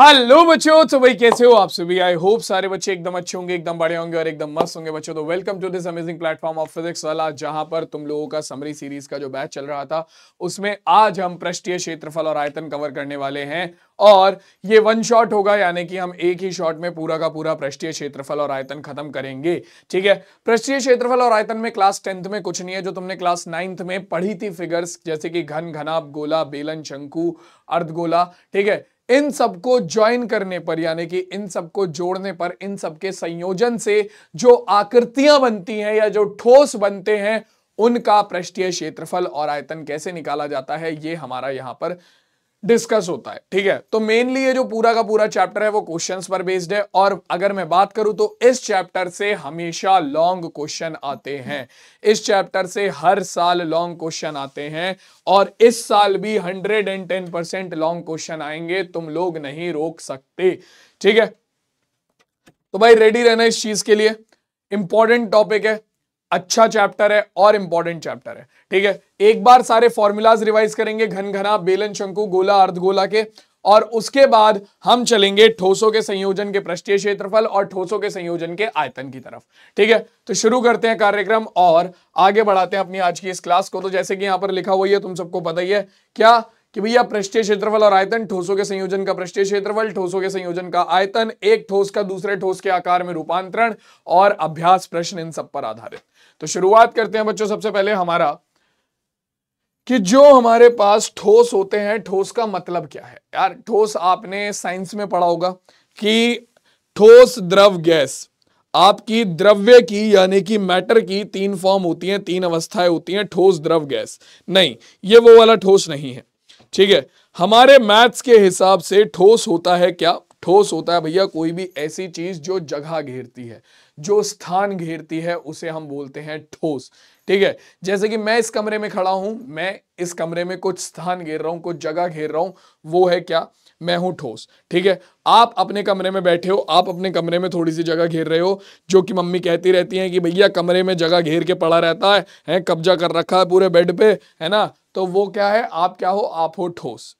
hello बच्चों तो भाई कैसे हो आप सभी आई होप सारे बच्चे एकदम अच्छे होंगे एकदम बड़े होंगे और एकदम मस्त होंगे बच्चों तो welcome to this amazing platform of physics वाला जहां पर तुम लोगों का समरी सीरीज का जो बैच चल रहा था उसमें आज हम पृष्ठीय क्षेत्रफल और आयतन कवर करने वाले हैं और ये वन शॉट होगा यानी कि हम एक ही शॉट में पूरा का पूरा पृष्ठीय क्षेत्रफल और आयतन खत्म करेंगे ठीक है पृष्ठीय क्षेत्रफल और आयतन में क्लास टेंथ में कुछ नहीं है जो तुमने क्लास नाइन्थ में पढ़ी थी फिगर्स जैसे कि घन घनाप गोला बेलन शंकु अर्धगोला ठीक है इन सबको ज्वाइन करने पर यानी कि इन सबको जोड़ने पर इन सबके संयोजन से जो आकृतियां बनती हैं या जो ठोस बनते हैं उनका पृष्ठीय क्षेत्रफल और आयतन कैसे निकाला जाता है ये हमारा यहां पर डिस्कस होता है ठीक है तो मेनली ये जो पूरा का पूरा चैप्टर है वो क्वेश्चंस पर बेस्ड है और अगर मैं बात करूं तो इस चैप्टर से हमेशा लॉन्ग क्वेश्चन आते हैं इस चैप्टर से हर साल लॉन्ग क्वेश्चन आते हैं और इस साल भी hundred and ten percent long question आएंगे तुम लोग नहीं रोक सकते ठीक है तो भाई रेडी रहना इस चीज के लिए इंपॉर्टेंट टॉपिक है अच्छा चैप्टर है और इंपॉर्टेंट चैप्टर है ठीक है एक बार सारे फॉर्मूलाज रिवाइज करेंगे घन घना बेलन शंकु गोला अर्धगोला के और उसके बाद हम चलेंगे ठोसों के संयोजन के पृष्ठीय क्षेत्रफल और ठोसों के संयोजन के आयतन की तरफ ठीक है तो शुरू करते हैं कार्यक्रम और आगे बढ़ाते हैं अपनी आज की इस क्लास को तो जैसे कि यहां पर लिखा हुआ है तुम सबको पता ही है क्या कि भैया पृष्ठीय क्षेत्रफल और आयतन ठोसों के संयोजन का पृष्ठीय क्षेत्रफल ठोसों के संयोजन का आयतन एक ठोस का दूसरे ठोस के आकार में रूपांतरण और अभ्यास प्रश्न इन सब पर आधारित तो शुरुआत करते हैं बच्चों सबसे पहले हमारा कि जो हमारे पास ठोस होते हैं ठोस का मतलब क्या है यार ठोस आपने साइंस में पढ़ा होगा कि ठोस द्रव गैस आपकी द्रव्य की यानी कि मैटर की तीन फॉर्म होती हैं तीन अवस्थाएं होती हैं ठोस द्रव गैस नहीं ये वो वाला ठोस नहीं है ठीक है हमारे मैथ्स के हिसाब से ठोस होता है क्या ठोस होता है भैया कोई भी ऐसी चीज जो जगह घेरती है जो स्थान घेरती है उसे हम बोलते हैं ठोस ठीक है जैसे कि मैं इस कमरे में खड़ा हूं मैं इस कमरे में कुछ स्थान घेर रहा हूं कुछ जगह घेर रहा हूं वो है क्या मैं हूं ठोस ठीक है आप अपने कमरे में बैठे हो आप अपने कमरे में थोड़ी सी जगह घेर रहे हो जो कि मम्मी कहती रहती है कि भैया कमरे में जगह घेर के पड़ा रहता है कब्जा कर रखा है पूरे बेड पे है ना तो वो क्या है आप क्या हो आप हो ठोस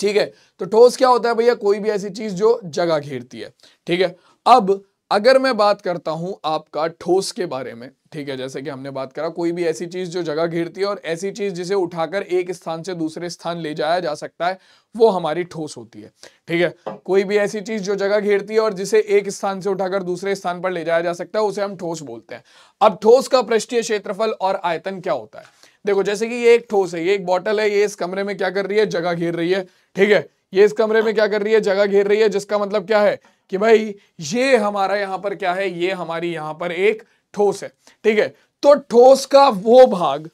ठीक है तो ठोस क्या होता है भैया कोई भी ऐसी चीज जो जगह घेरती है ठीक है अब अगर मैं बात करता हूं आपका ठोस के बारे में ठीक है जैसे कि हमने बात करा कोई भी ऐसी चीज जो जगह घेरती है और ऐसी चीज जिसे उठाकर एक स्थान से दूसरे स्थान ले जाया जा सकता है वो हमारी ठोस होती है ठीक है कोई भी ऐसी चीज जो जगह घेरती है और जिसे एक स्थान से उठाकर दूसरे स्थान पर ले जाया जा सकता है उसे हम ठोस बोलते हैं अब ठोस का पृष्ठीय क्षेत्रफल और आयतन क्या होता है देखो जैसे कि ये एक ठोस है ये एक बॉटल है ये इस कमरे में क्या कर रही है जगह घेर रही है ठीक है ये इस कमरे में क्या कर रही है जगह घेर रही है जिसका मतलब क्या है कि भाई ये हमारा यहां पर क्या है ये हमारी यहाँ पर एक ठोस है ठीक है तो ठोस का वो भाग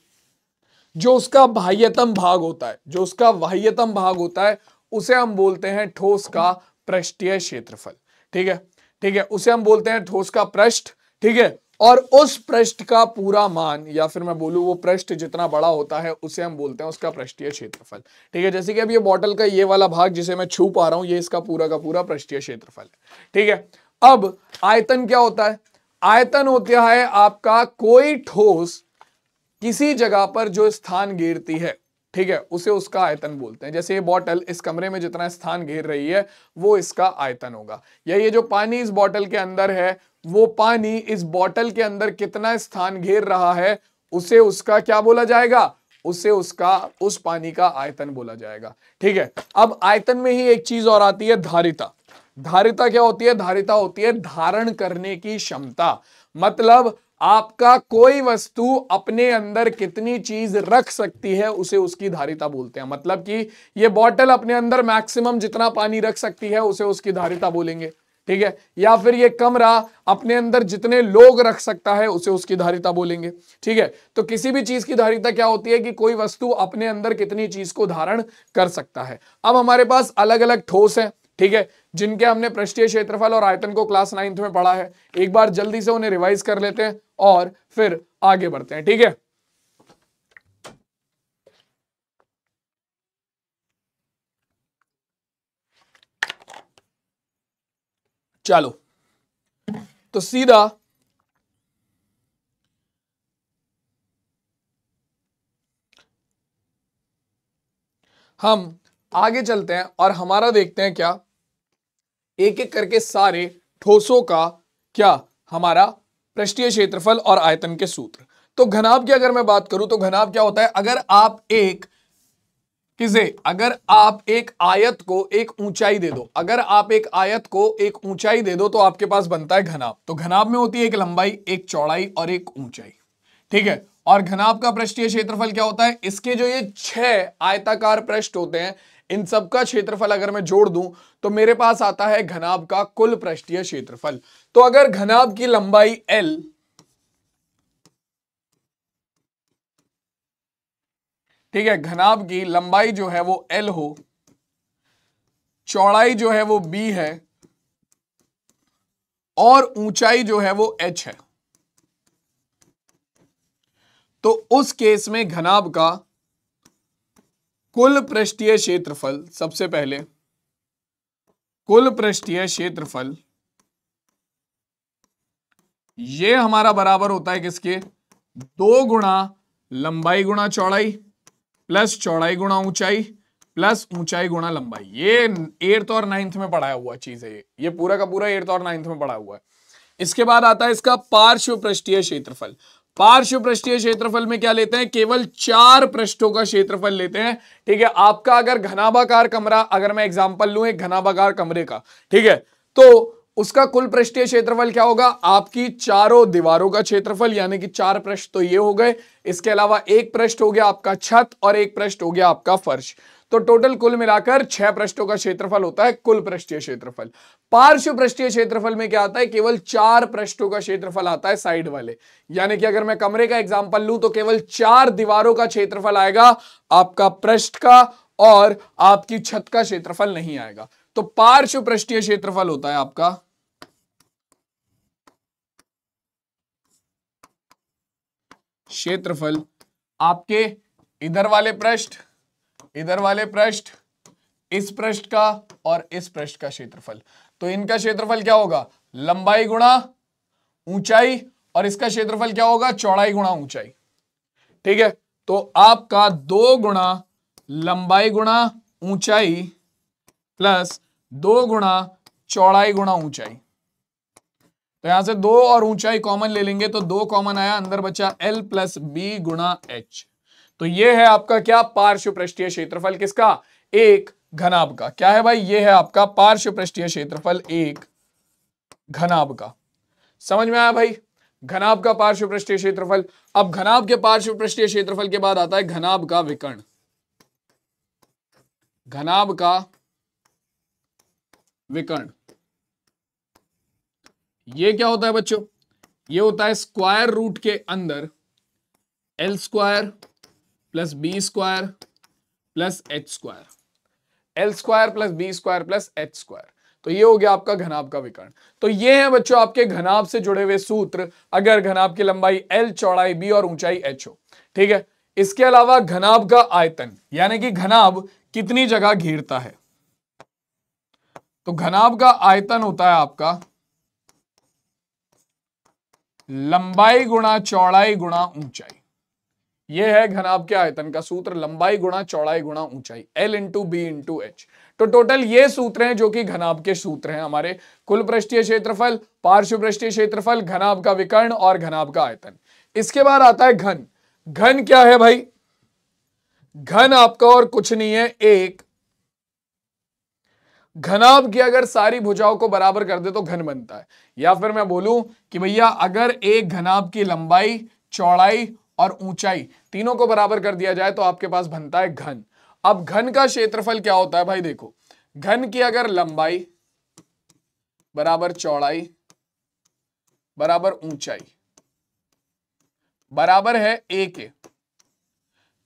जो उसका बाह्यतम भाग होता है जो उसका बाह्यतम भाग होता है उसे हम बोलते हैं ठोस का पृष्ठीय क्षेत्रफल ठीक है ठीक है उसे हम बोलते हैं ठोस का पृष्ठ ठीक है और उस पृष्ठ का पूरा मान या फिर मैं बोलूं वो पृष्ठ जितना बड़ा होता है उसे हम बोलते हैं उसका पृष्ठीय क्षेत्रफल ठीक है जैसे कि अब ये बॉटल का ये वाला भाग जिसे मैं छू पा रहा हूं ये इसका पूरा का पूरा पृष्ठीय क्षेत्रफल है ठीक है अब आयतन क्या होता है आयतन होता है आपका कोई ठोस किसी जगह पर जो स्थान घेरती है ठीक है उसे उसका आयतन बोलते हैं जैसे ये बॉटल इस कमरे में जितना स्थान घेर रही है वो इसका आयतन होगा या ये जो पानी इस बॉटल के अंदर है वो पानी इस बॉटल के अंदर कितना स्थान घेर रहा है उसे उसका क्या बोला जाएगा उसे उसका उस पानी का आयतन बोला जाएगा ठीक है अब आयतन में ही एक चीज और आती है धारिता धारिता क्या होती है धारिता होती है धारण करने की क्षमता मतलब आपका कोई वस्तु अपने अंदर कितनी चीज रख सकती है उसे उसकी धारिता बोलते हैं मतलब कि ये बॉटल अपने अंदर मैक्सिमम जितना पानी रख सकती है उसे उसकी धारिता बोलेंगे ठीक है या फिर ये कमरा अपने अंदर जितने लोग रख सकता है उसे उसकी धारिता बोलेंगे ठीक है तो किसी भी चीज की धारिता क्या होती है कि कोई वस्तु अपने अंदर कितनी चीज को धारण कर सकता है अब हमारे पास अलग अलग ठोस है ठीक है जिनके हमने पृष्ठीय क्षेत्रफल और आयतन को क्लास नाइन्थ में पढ़ा है एक बार जल्दी से उन्हें रिवाइज कर लेते हैं और फिर आगे बढ़ते हैं ठीक है चलो तो सीधा हम आगे चलते हैं और हमारा देखते हैं क्या एक एक करके सारे ठोसों का क्या हमारा पृष्ठीय क्षेत्रफल और आयतन के सूत्र तो घनाभ की अगर मैं बात करूं तो घनाभ क्या होता है अगर आप एक किसे अगर आप एक आयत को एक ऊंचाई दे दो अगर आप एक आयत को एक ऊंचाई दे दो तो आपके पास बनता है घनाब तो घनाब में होती है एक लंबाई एक चौड़ाई और एक ऊंचाई ठीक है और घनाब का पृष्ठीय क्षेत्रफल क्या होता है इसके जो ये छह आयताकार पृष्ठ होते हैं इन सबका क्षेत्रफल अगर मैं जोड़ दूं तो मेरे पास आता है घनाब का कुल पृष्ठीय क्षेत्रफल तो अगर घनाब की लंबाई एल ठीक है घनाभ की लंबाई जो है वो एल हो चौड़ाई जो है वो बी है और ऊंचाई जो है वो एच है तो उस केस में घनाभ का कुल पृष्ठीय क्षेत्रफल सबसे पहले कुल पृष्ठीय क्षेत्रफल ये हमारा बराबर होता है किसके दो गुणा लंबाई गुणा चौड़ाई प्लस चौड़ाई गुणा ऊंचाई प्लस ऊंचाई गुणा लंबाई ये एर्थ और नाइन्थ में पढ़ाया हुआ चीज है ये ये पूरा का पूरा एर्थ और नाइन्थ में पढ़ा हुआ है इसके बाद आता है इसका पार्श्व पृष्ठीय क्षेत्रफल पार्श्व पृष्ठीय क्षेत्रफल में क्या लेते हैं केवल चार पृष्ठों का क्षेत्रफल लेते हैं ठीक है आपका अगर घनाभाकार कमरा अगर मैं एग्जाम्पल लू एक घनाभाकार कमरे का ठीक है तो उसका कुल पृष्ठीय क्षेत्रफल क्या होगा आपकी चारों दीवारों का क्षेत्रफल यानी कि चार पृष्ठ तो ये हो गए इसके अलावा एक पृष्ठ हो गया आपका छत और एक पृष्ठ हो गया आपका फर्श तो टोटल कुल मिलाकर छह पृष्ठों का क्षेत्रफल होता है कुल पृष्ठीय क्षेत्रफल पार्श्व पृष्ठीय क्षेत्रफल में क्या आता है केवल चार पृष्ठों का क्षेत्रफल आता है साइड वाले यानी कि अगर मैं कमरे का एग्जाम्पल लू तो केवल चार दीवारों का क्षेत्रफल आएगा आपका पृष्ठ का और आपकी छत का क्षेत्रफल नहीं आएगा तो पार्श्व पृष्ठीय क्षेत्रफल होता है आपका क्षेत्रफल आपके इधर वाले पृष्ठ इधर वाले पृष्ठ इस पृष्ठ का और इस पृष्ठ का क्षेत्रफल तो इनका क्षेत्रफल क्या होगा लंबाई गुणा ऊंचाई और इसका क्षेत्रफल क्या होगा चौड़ाई गुणा ऊंचाई ठीक है तो आपका दो गुणा लंबाई गुणा ऊंचाई प्लस दो गुणा चौड़ाई गुणा ऊंचाई तो यहां से दो और ऊंचाई कॉमन ले लेंगे तो दो कॉमन आया अंदर बचा एल प्लस बी गुणा एच तो ये है आपका क्या पार्श्व पृष्ठीय क्षेत्रफल किसका एक घनाभ का क्या है भाई ये है आपका पार्श्व पृष्ठीय क्षेत्रफल एक घनाभ का समझ में आया भाई घनाभ का पार्श्व पृष्ठीय क्षेत्रफल अब घनाभ के पार्श्व पृष्ठीय क्षेत्रफल के बाद आता है घनाभ का विकर्ण घनाभ का विकर्ण ये क्या होता है बच्चों ये होता है स्क्वायर रूट के अंदर L square plus B square plus H square L square plus B square plus H square तो ये हो गया आपका घनाभ का विकर्ण तो ये है बच्चों आपके घनाभ से जुड़े हुए सूत्र अगर घनाभ की लंबाई एल चौड़ाई बी और ऊंचाई एच हो ठीक है इसके अलावा घनाभ का आयतन यानी कि घनाभ कितनी जगह घेरता है तो घनाभ का आयतन होता है आपका लंबाई गुणा चौड़ाई गुणा ऊंचाई यह है घनाभ के आयतन का सूत्र लंबाई गुणा चौड़ाई गुणा ऊंचाई L into B into H तो टोटल ये सूत्र हैं जो कि घनाभ के सूत्र हैं हमारे कुल पृष्ठीय क्षेत्रफल पार्श्व पृष्ठीय क्षेत्रफल घनाभ का विकर्ण और घनाभ का आयतन इसके बाद आता है घन घन क्या है भाई घन आपका और कुछ नहीं है एक घनाब की अगर सारी भुजाओं को बराबर कर दे तो घन बनता है या फिर मैं बोलूं कि भैया अगर एक घनाब की लंबाई चौड़ाई और ऊंचाई तीनों को बराबर कर दिया जाए तो आपके पास बनता है घन अब घन का क्षेत्रफल क्या होता है भाई देखो घन की अगर लंबाई बराबर चौड़ाई बराबर ऊंचाई बराबर है ए के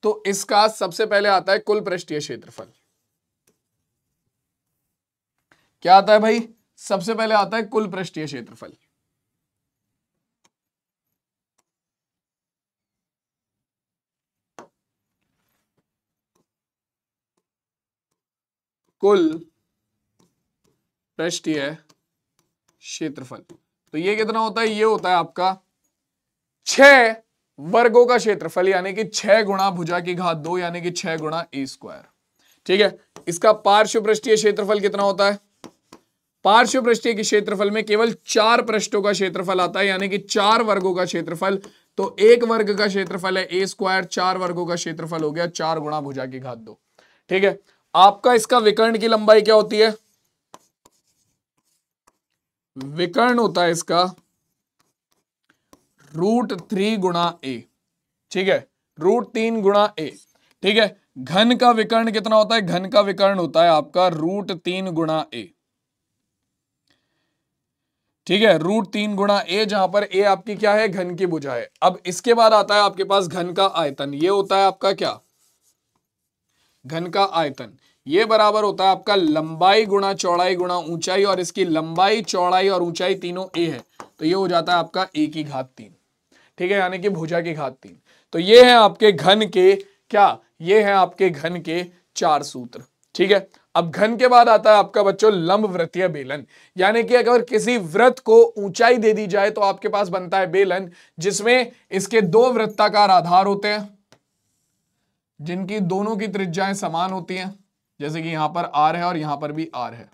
तो इसका सबसे पहले आता है कुल पृष्ठीय क्षेत्रफल क्या आता है भाई सबसे पहले आता है कुल पृष्ठीय क्षेत्रफल कुल पृष्ठीय क्षेत्रफल तो ये कितना होता है ये होता है आपका छ वर्गों का क्षेत्रफल यानी कि छह गुणा भुजा की घात दो यानी कि छह गुणा ए स्क्वायर ठीक है इसका पार्श्व पृष्ठीय क्षेत्रफल कितना होता है पार्श्व पृष्ठीय के क्षेत्रफल में केवल चार पृष्ठों का क्षेत्रफल आता है यानी कि चार वर्गों का क्षेत्रफल तो एक वर्ग का क्षेत्रफल है ए स्क्वायर चार वर्गों का क्षेत्रफल हो गया चार गुणा भुजा की घात दो ठीक है आपका इसका विकर्ण की लंबाई क्या होती है विकर्ण होता है इसका रूट थ्री गुणा ए ठीक है रूट तीन गुणा ए ठीक है घन का विकर्ण कितना होता है घन का विकर्ण होता है आपका रूट तीन गुणा ए ठीक है रूट तीन गुणा ए जहां पर ए आपकी क्या है घन की भुजा है अब इसके बाद आता है आपके पास घन का आयतन ये होता है आपका क्या घन का आयतन ये बराबर होता है आपका लंबाई गुणा चौड़ाई गुणा ऊंचाई और इसकी लंबाई चौड़ाई और ऊंचाई तीनों ए है तो ये हो जाता है आपका ए की घात तीन ठीक है यानी कि भुजा की घात तीन तो ये है आपके घन के क्या ये है आपके घन के चार सूत्र ठीक है अब घन के बाद आता है आपका बच्चों लंब व्रतीय बेलन यानी कि अगर किसी व्रत को ऊंचाई दे दी जाए तो आपके पास बनता है बेलन जिसमें इसके दो वृत्ताकार आधार होते हैं जिनकी दोनों की त्रिज्याएं समान होती हैं जैसे कि यहां पर आर है और यहां पर भी आर है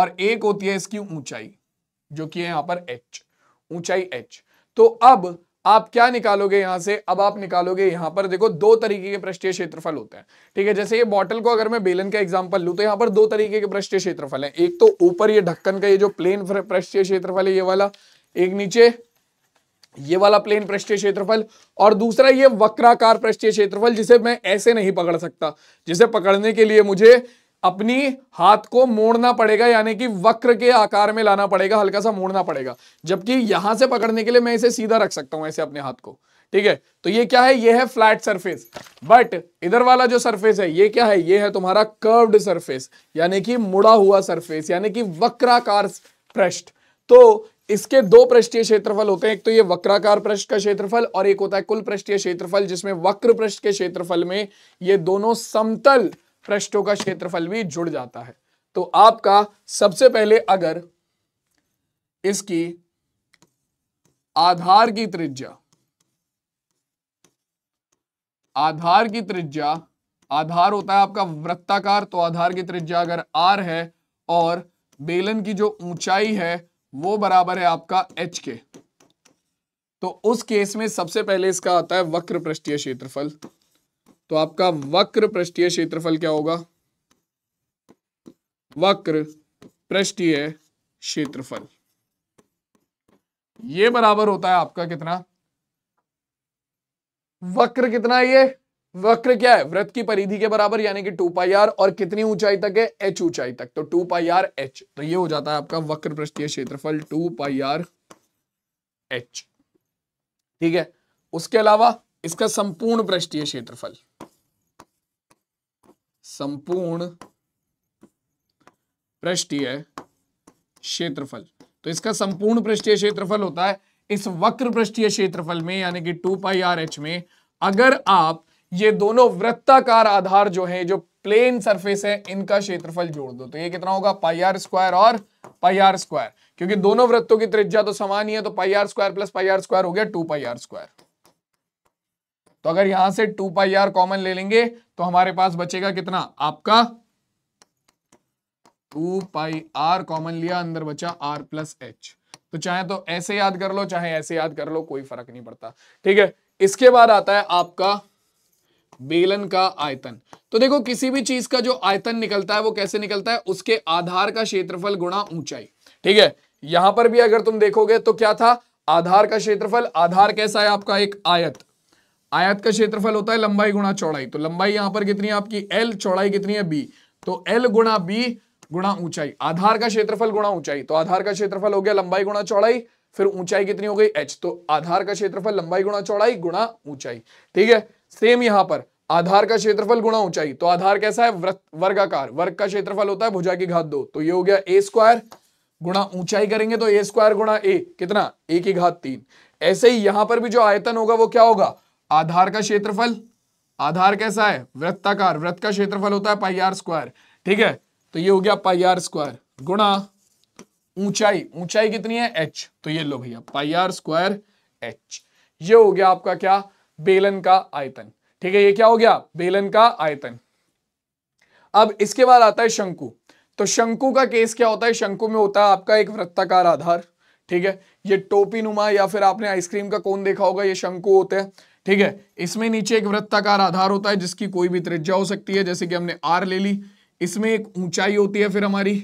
और एक होती है इसकी ऊंचाई जो कि है यहां पर एच ऊंचाई एच तो अब आप क्या निकालोगे यहां से अब आप निकालोगे यहां पर देखो दो तरीके के पृष्ठीय क्षेत्रफल होते हैं ठीक है जैसे ये बॉटल को अगर मैं बेलन का एग्जांपल लू तो यहां पर दो तरीके के पृष्ठीय क्षेत्रफल है एक तो ऊपर ये ढक्कन का ये जो प्लेन पृष्ठीय क्षेत्रफल है ये वाला एक नीचे ये वाला प्लेन पृष्ठीय क्षेत्रफल और दूसरा ये वक्राकार पृष्ठीय क्षेत्रफल जिसे मैं ऐसे नहीं पकड़ सकता जिसे पकड़ने के लिए मुझे अपनी हाथ को मोड़ना पड़ेगा यानी कि वक्र के आकार में लाना पड़ेगा हल्का सा मोड़ना पड़ेगा जबकि यहां से पकड़ने के लिए मैं इसे सीधा रख सकता हूं ऐसे अपने हाथ को ठीक है तो ये क्या है ये है फ्लैट सरफेस बट इधर वाला जो सरफेस है ये क्या है ये है तुम्हारा कर्व्ड सरफेस यानी कि मुड़ा हुआ सरफेस यानी कि वक्राकार पृष्ठ तो इसके दो पृष्ठीय क्षेत्रफल होते हैं एक तो ये वक्राकार पृष्ठ का क्षेत्रफल और एक होता है कुल पृष्ठीय क्षेत्रफल जिसमें वक्र पृष्ठ के क्षेत्रफल में ये दोनों समतल पृष्ठों का क्षेत्रफल भी जुड़ जाता है तो आपका सबसे पहले अगर इसकी आधार की त्रिज्या आधार की त्रिज्या आधार होता है आपका वृत्ताकार तो आधार की त्रिज्या अगर आर है और बेलन की जो ऊंचाई है वो बराबर है आपका एच के तो उस केस में सबसे पहले इसका आता है वक्र पृष्ठीय क्षेत्रफल तो आपका वक्र पृष्ठीय क्षेत्रफल क्या होगा वक्र पृष्ठीय क्षेत्रफल ये बराबर होता है आपका कितना वक्र कितना है ये वक्र क्या है वृत्त की परिधि के बराबर यानी कि टू पाई आर और कितनी ऊंचाई तक है एच ऊंचाई तक तो टू पाई आर एच तो ये हो जाता है आपका वक्र पृष्ठीय क्षेत्रफल टू पाई आर एच ठीक है उसके अलावा इसका संपूर्ण पृष्ठीय क्षेत्रफल संपूर्ण पृष्ठीय क्षेत्रफल तो इसका संपूर्ण पृष्ठीय क्षेत्रफल होता है इस वक्र पृष्ठीय क्षेत्रफल में यानी कि टू पाई आर एच में अगर आप ये दोनों वृत्ताकार आधार जो है जो प्लेन सरफेस है इनका क्षेत्रफल जोड़ दो तो ये कितना होगा पाई आर स्क्वायर और पाई आर स्क्वायर क्योंकि दोनों वृत्तों की त्रिज्या तो समान ही है तो pi R square plus pi R square हो गया टू पाई आर स्क्वायर तो अगर यहां से टू पाई आर कॉमन ले लेंगे तो हमारे पास बचेगा कितना आपका टू पाई आर कॉमन लिया अंदर बचा आर प्लस एच तो चाहे तो ऐसे याद कर लो चाहे ऐसे याद कर लो कोई फर्क नहीं पड़ता ठीक है इसके बाद आता है आपका बेलन का आयतन तो देखो किसी भी चीज का जो आयतन निकलता है वो कैसे निकलता है उसके आधार का क्षेत्रफल गुणा ऊंचाई ठीक है यहां पर भी अगर तुम देखोगे तो क्या था आधार का क्षेत्रफल आधार कैसा है आपका एक आयत आयत का क्षेत्रफल होता है लंबाई गुणा चौड़ाई तो लंबाई यहां पर कितनी है आपकी एल चौड़ाई कितनी है बी तो एल गुणा बी गुणा ऊंचाई आधार का क्षेत्रफल गुणा ऊंचाई तो आधार का क्षेत्रफल हो गया लंबाई गुणा चौड़ाई फिर ऊंचाई कितनी हो गई h तो आधार का क्षेत्रफल लंबाई गुणा चौड़ाई गुणा ऊंचाई ठीक है सेम यहां पर आधार का क्षेत्रफल गुणा ऊंचाई तो आधार कैसा है वर्गाकार वर्ग का क्षेत्रफल होता है भुजा की घात दो तो ये हो गया ए स्क्वायर गुणा ऊंचाई करेंगे तो ए स्क्वायर गुणा ए कितना ए की घात तीन ऐसे ही यहां पर भी जो आयतन होगा वो क्या होगा आधार का क्षेत्रफल आधार कैसा है वृत्ताकार वृत्त का क्षेत्रफल होता है पाईआर स्क्वायर ठीक है तो ये हो गया पाईआर स्क्वायर गुणा ऊंचाई ऊंचाई कितनी है एच तो ये लो भैया पाईआर स्क्वायर एच ये हो गया आपका क्या बेलन का आयतन ठीक है ये क्या हो गया बेलन का आयतन अब इसके बाद आता है शंकु तो शंकु का केस क्या होता है शंकु में होता है आपका एक वृत्ताकार आधार ठीक है ये टोपी नुमा या फिर आपने आइसक्रीम का कोन देखा होगा ये शंकु होते हैं ठीक है इसमें नीचे एक वृत्ताकार आधार होता है जिसकी कोई भी त्रिज्या हो सकती है जैसे कि हमने आर ले ली इसमें एक ऊंचाई होती है फिर हमारी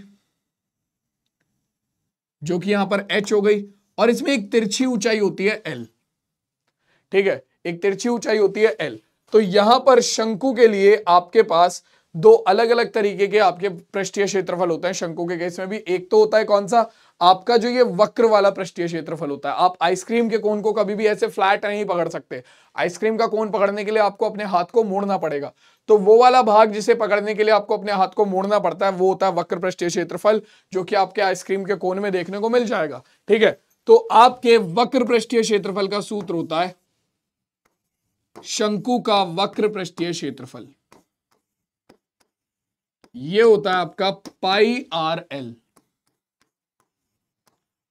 जो कि यहां पर एच हो गई और इसमें एक तिरछी ऊंचाई होती है एल ठीक है एक तिरछी ऊंचाई होती है एल तो यहां पर शंकु के लिए आपके पास दो अलग अलग तरीके के आपके पृष्ठीय क्षेत्रफल होते हैं शंकु के केस में भी एक तो होता है कौन सा आपका जो ये वक्र वाला पृष्ठीय क्षेत्रफल होता है आप आइसक्रीम के कोन को कभी भी ऐसे फ्लैट नहीं पकड़ सकते आइसक्रीम का कोन पकड़ने के लिए आपको अपने हाथ को मोड़ना पड़ेगा तो वो वाला भाग जिसे पकड़ने के लिए आपको अपने हाथ को मोड़ना पड़ता है वो होता है वक्र पृष्ठीय क्षेत्रफल जो कि आपके आइसक्रीम के कोन में देखने को मिल जाएगा ठीक है तो आपके वक्र पृष्ठीय क्षेत्रफल का सूत्र होता है शंकु का वक्र पृष्ठीय क्षेत्रफल ये होता है आपका पाई आर एल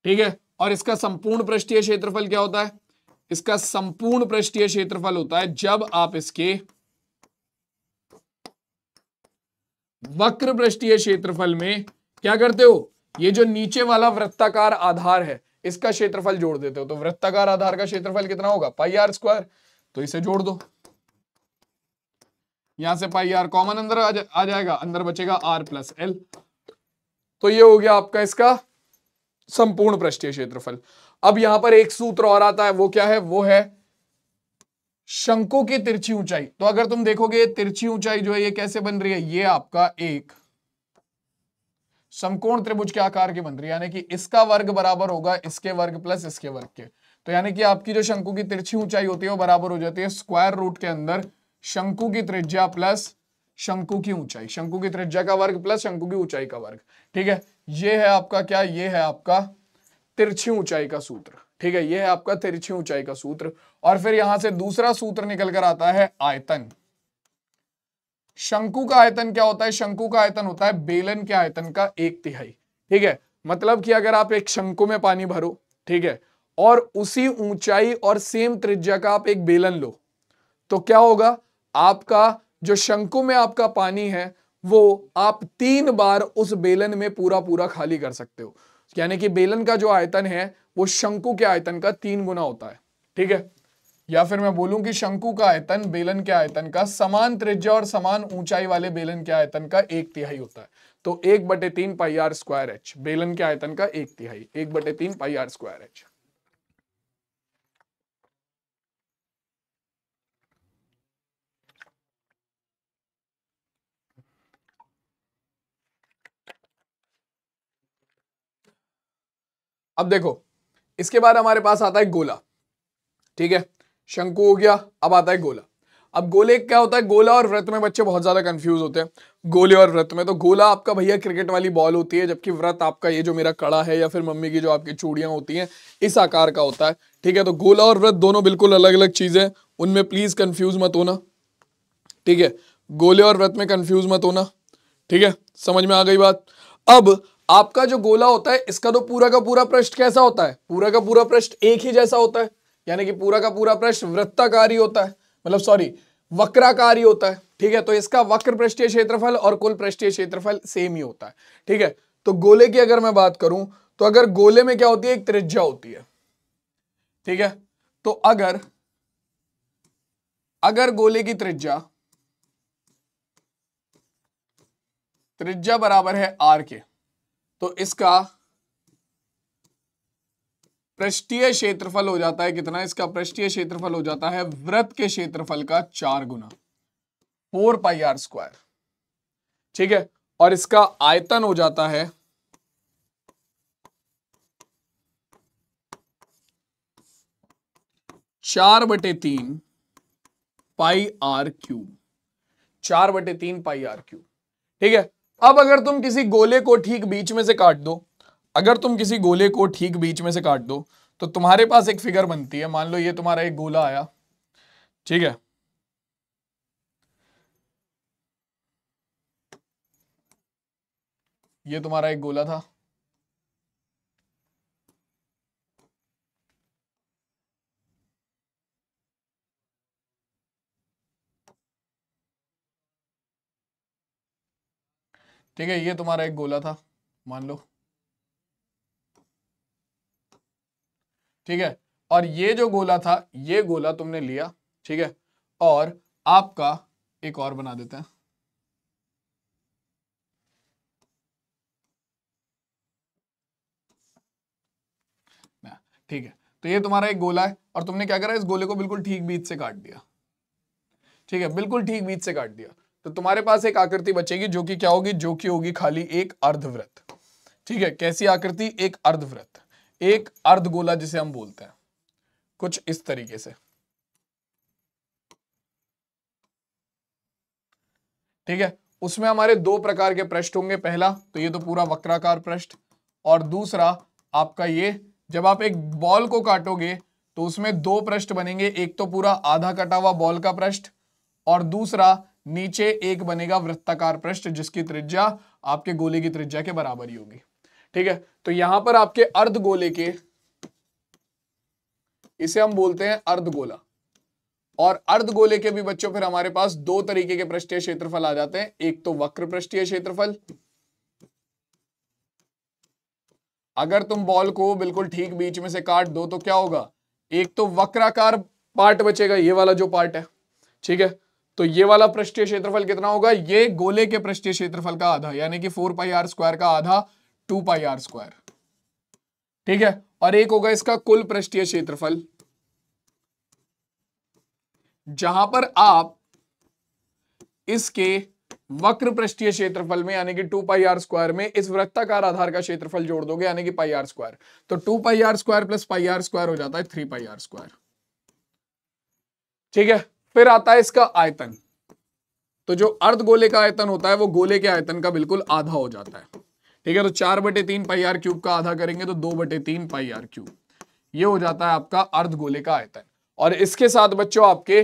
ठीक है और इसका संपूर्ण पृष्ठीय क्षेत्रफल क्या होता है इसका संपूर्ण पृष्ठीय क्षेत्रफल होता है जब आप इसके वक्र पृष्ठीय क्षेत्रफल में क्या करते हो ये जो नीचे वाला वृत्ताकार आधार है इसका क्षेत्रफल जोड़ देते हो तो वृत्ताकार आधार का क्षेत्रफल कितना होगा पाई आर स्क्वायर तो इसे जोड़ दो यहां से पाई आर कॉमन अंदर आ, जा, आ जाएगा अंदर बचेगा आर प्लस एल तो ये हो गया आपका इसका संपूर्ण पृष्ठीय क्षेत्रफल अब यहां पर एक सूत्र और आता है वो क्या है वो है शंकु की तिरछी ऊंचाई तो अगर तुम देखोगे तिरछी ऊंचाई जो है ये कैसे बन रही है ये आपका एक समकोण त्रिभुज के आकार की बन रही है यानी कि इसका वर्ग बराबर होगा इसके वर्ग प्लस इसके वर्ग के तो यानी कि आपकी जो शंकु की तिरछी ऊंचाई होती है वो बराबर हो जाती है स्क्वायर रूट के अंदर शंकु की त्रिज्या प्लस शंकु की ऊंचाई शंकु की त्रिज्या का वर्ग प्लस शंकु की ऊंचाई का वर्ग ठीक है ये है आपका क्या ये है आपका तिरछी ऊंचाई का सूत्र ठीक है ये है आपका तिरछी ऊंचाई का सूत्र और फिर यहां से दूसरा सूत्र निकल कर आता है आयतन शंकु का आयतन क्या होता है शंकु का आयतन होता है बेलन के आयतन का एक तिहाई ठीक है मतलब कि अगर आप एक शंकु में पानी भरो ठीक है और उसी ऊंचाई और सेम त्रिज्या का आप एक बेलन लो तो क्या होगा आपका जो शंकु में आपका पानी है वो आप तीन बार उस बेलन में पूरा पूरा खाली कर सकते हो यानी कि बेलन का जो आयतन है वो शंकु के आयतन का तीन गुना होता है ठीक है या फिर मैं बोलूं कि शंकु का आयतन बेलन के आयतन का समान त्रिज्या और समान ऊंचाई वाले बेलन के आयतन का एक तिहाई होता है तो एक बटे तीन पाई स्क्वायर एच बेलन के आयतन का एक तिहाई एक बटे तीन पाईआर स्क्वायर एच अब देखो इसके बाद हमारे पास आता है गोला ठीक है शंकु हो गया अब आता है गोला अब गोले क्या होता है गोला और व्रत में बच्चे बहुत ज्यादा कंफ्यूज होते हैं गोले और व्रत में तो गोला आपका भैया क्रिकेट वाली बॉल होती है जबकि व्रत आपका ये जो मेरा कड़ा है या फिर मम्मी की जो आपकी चूड़ियां होती हैं इस आकार का होता है ठीक है तो गोला और व्रत दोनों बिल्कुल अलग अलग चीजें उनमें प्लीज कंफ्यूज मत होना ठीक है गोले और व्रत में कंफ्यूज मत होना ठीक है समझ में आ गई बात अब आपका जो गोला होता है इसका तो पूरा का पूरा पृष्ठ कैसा होता है पूरा का पूरा पृष्ठ एक ही जैसा होता है यानी कि पूरा का पूरा पृष्ठ वृत्ताकार ही होता है मतलब सॉरी वक्राकार ही होता है ठीक है तो इसका वक्र पृष्ठीय क्षेत्रफल और कुल पृष्ठीय क्षेत्रफल सेम ही होता है ठीक है तो गोले की अगर मैं बात करूं तो अगर गोले में क्या होती है एक त्रिज्या होती है ठीक है तो अगर अगर गोले की त्रिज्या त्रिज्या बराबर है आर के तो इसका पृष्ठीय क्षेत्रफल हो जाता है कितना इसका पृष्ठीय क्षेत्रफल हो जाता है व्रत के क्षेत्रफल का चार गुना फोर पाई आर स्क्वायर ठीक है और इसका आयतन हो जाता है चार बटे तीन पाई आर क्यूब चार बटे तीन पाई आर क्यूब ठीक है अब अगर तुम किसी गोले को ठीक बीच में से काट दो अगर तुम किसी गोले को ठीक बीच में से काट दो तो तुम्हारे पास एक फिगर बनती है मान लो ये तुम्हारा एक गोला आया ठीक है ये तुम्हारा एक गोला था ठीक है ये तुम्हारा एक गोला था मान लो ठीक है और ये जो गोला था ये गोला तुमने लिया ठीक है और आपका एक और बना देते हैं ठीक है तो ये तुम्हारा एक गोला है और तुमने क्या करा इस गोले को बिल्कुल ठीक बीच से काट दिया ठीक है बिल्कुल ठीक बीच से काट दिया तो तुम्हारे पास एक आकृति बचेगी जो कि क्या होगी जो कि होगी खाली एक अर्धव्रत ठीक है कैसी आकृति एक अर्धव्रत एक अर्धगोला जिसे हम बोलते हैं कुछ इस तरीके से ठीक है उसमें हमारे दो प्रकार के प्रश्न होंगे पहला तो ये तो पूरा वक्राकार प्रश्न और दूसरा आपका ये जब आप एक बॉल को काटोगे तो उसमें दो प्रश्न बनेंगे एक तो पूरा आधा कटा हुआ बॉल का प्रश्न और दूसरा नीचे एक बनेगा वृत्ताकार पृष्ठ जिसकी त्रिज्या आपके गोले की त्रिज्या के बराबर ही होगी ठीक है तो यहां पर आपके अर्ध गोले के इसे हम बोलते हैं अर्ध गोला और अर्ध गोले के भी बच्चों फिर हमारे पास दो तरीके के पृष्ठीय क्षेत्रफल आ जाते हैं एक तो वक्र पृष्ठीय क्षेत्रफल अगर तुम बॉल को बिल्कुल ठीक बीच में से काट दो तो क्या होगा एक तो वक्राकार पार्ट बचेगा ये वाला जो पार्ट है ठीक है तो ये वाला पृष्ठीय क्षेत्रफल कितना होगा ये गोले के पृष्ठीय क्षेत्रफल का आधा यानी कि फोर पाई आर स्क्वायर का आधा टू पाई आर स्क्वायर ठीक है और एक होगा इसका कुल पृष्ठीय क्षेत्रफल जहां पर आप इसके वक्र पृष्ठीय क्षेत्रफल में यानी कि टू पाई आर स्क्वायर में इस वृत्ताकार आधार का क्षेत्रफल जोड़ दोगे यानी कि पाई आर स्क्वायर तो two pi R square plus pi R square हो जाता है थ्री पाई आर स्क्वायर ठीक है फिर आता है इसका आयतन तो जो अर्ध गोले का आयतन होता है वो गोले के आयतन का बिल्कुल आधा हो जाता है ठीक है तो चार बटे तीन पाई आर क्यूब का आधा करेंगे तो दो बटे तीन पाई आर क्यूब ये हो जाता है आपका अर्ध गोले का आयतन और इसके साथ बच्चों आपके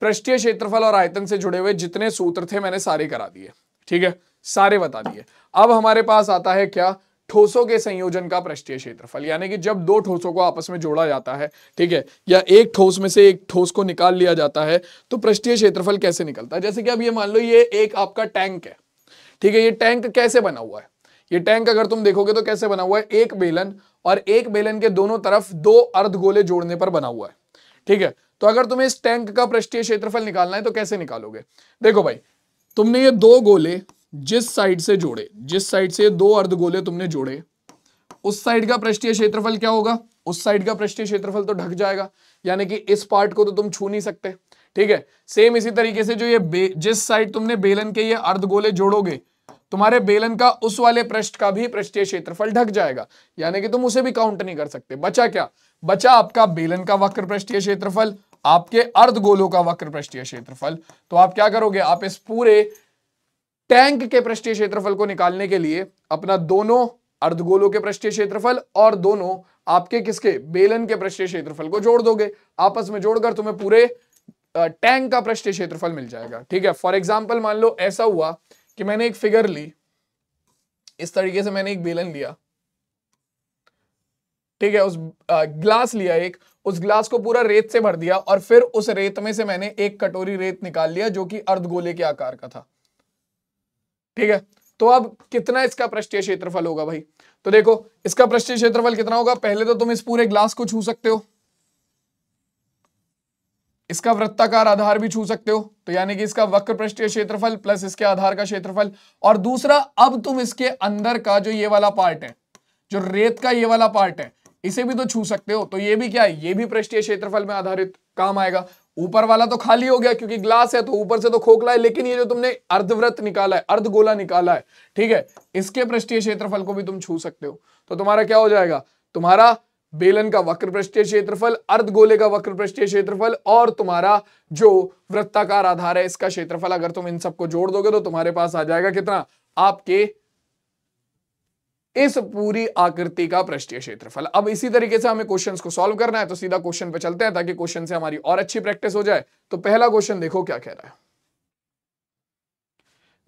पृष्ठीय क्षेत्रफल और आयतन से जुड़े हुए जितने सूत्र थे मैंने सारे करा दिए ठीक है सारे बता दिए अब हमारे पास आता है क्या ठोसों के संयोजन का पृष्ठीय क्षेत्रफल यानी कि जब दो ठोसों को आपस में जोड़ा जाता है ठीक है या एक ठोस में से एक ठोस को निकाल लिया जाता है तो पृष्ठीय क्षेत्रफल कैसे निकलता है जैसे कि अब ये मान लो ये एक आपका टैंक है ठीक है ये टैंक कैसे बना हुआ है ये टैंक अगर तुम देखोगे तो कैसे बना हुआ है एक बेलन और एक बेलन के दोनों तरफ दो अर्ध गोले जोड़ने पर बना हुआ है ठीक है तो अगर तुम्हें इस टैंक का पृष्ठीय क्षेत्रफल निकालना है तो कैसे निकालोगे देखो भाई तुमने ये दो गोले जिस साइड से जोड़े जिस साइड से दो अर्ध गोले तुमने जोड़े उस साइड का पृष्ठीय क्षेत्रफल क्या होगा उस साइड का पृष्ठीय क्षेत्रफल तो ढक जाएगा यानी कि इस पार्ट को तो तुम छू नहीं सकते ठीक है सेम इसी तरीके से जो ये जिस साइड तुमने बेलन के ये गोले जोड़ोगे तुम्हारे बेलन का उस वाले पृष्ठ का भी पृष्ठीय क्षेत्रफल ढक जाएगा यानी कि तुम उसे भी काउंट नहीं कर सकते बचा क्या बचा आपका बेलन का वक्र पृष्ठीय क्षेत्रफल आपके अर्ध गोलों का वक्र पृष्ठीय क्षेत्रफल तो आप क्या करोगे आप इस पूरे टैंक के पृष्ठीय क्षेत्रफल को निकालने के लिए अपना दोनों अर्धगोलों के पृष्ठीय क्षेत्रफल और दोनों आपके किसके बेलन के पृष्ठीय क्षेत्रफल को जोड़ दोगे आपस में जोड़कर तुम्हें पूरे टैंक का पृष्ठीय क्षेत्रफल मिल जाएगा ठीक है फॉर एग्जाम्पल मान लो ऐसा हुआ कि मैंने एक फिगर ली इस तरीके से मैंने एक बेलन लिया ठीक है उस ग्लास लिया एक उस ग्लास को पूरा रेत से भर दिया और फिर उस रेत में से मैंने एक कटोरी रेत निकाल लिया जो कि अर्धगोले के आकार का था ठीक है तो अब कितना इसका पृष्ठीय क्षेत्रफल होगा भाई तो देखो इसका पृष्ठीय क्षेत्रफल कितना होगा पहले तो तुम इस पूरे ग्लास को छू सकते हो इसका वृत्ताकार आधार भी छू सकते हो तो यानी कि इसका वक्र पृष्ठीय क्षेत्रफल प्लस इसके आधार का क्षेत्रफल और दूसरा अब तुम इसके अंदर का जो ये वाला पार्ट है जो रेत का ये वाला पार्ट है इसे भी तो छू सकते हो तो ये भी क्या है ये भी पृष्ठीय क्षेत्रफल में आधारित काम आएगा ऊपर वाला तो खाली हो गया क्योंकि ग्लास है तो ऊपर से तो खोखला है लेकिन ये जो तुमने अर्धव्रत निकाला है अर्ध गोला निकाला है ठीक है इसके पृष्ठीय क्षेत्रफल को भी तुम छू सकते हो तो तुम्हारा क्या हो जाएगा तुम्हारा बेलन का वक्र पृष्ठीय क्षेत्रफल अर्ध गोले का वक्र पृष्ठीय क्षेत्रफल और तुम्हारा जो वृत्ताकार आधार है इसका क्षेत्रफल अगर तुम इन सबको जोड़ दोगे तो तुम्हारे पास आ जाएगा कितना आपके इस पूरी आकृति का पृष्ठीय क्षेत्रफल अब इसी तरीके से हमें क्वेश्चन को सॉल्व करना है तो सीधा क्वेश्चन पे चलते हैं ताकि क्वेश्चन से हमारी और अच्छी प्रैक्टिस हो जाए तो पहला क्वेश्चन देखो क्या कह रहा है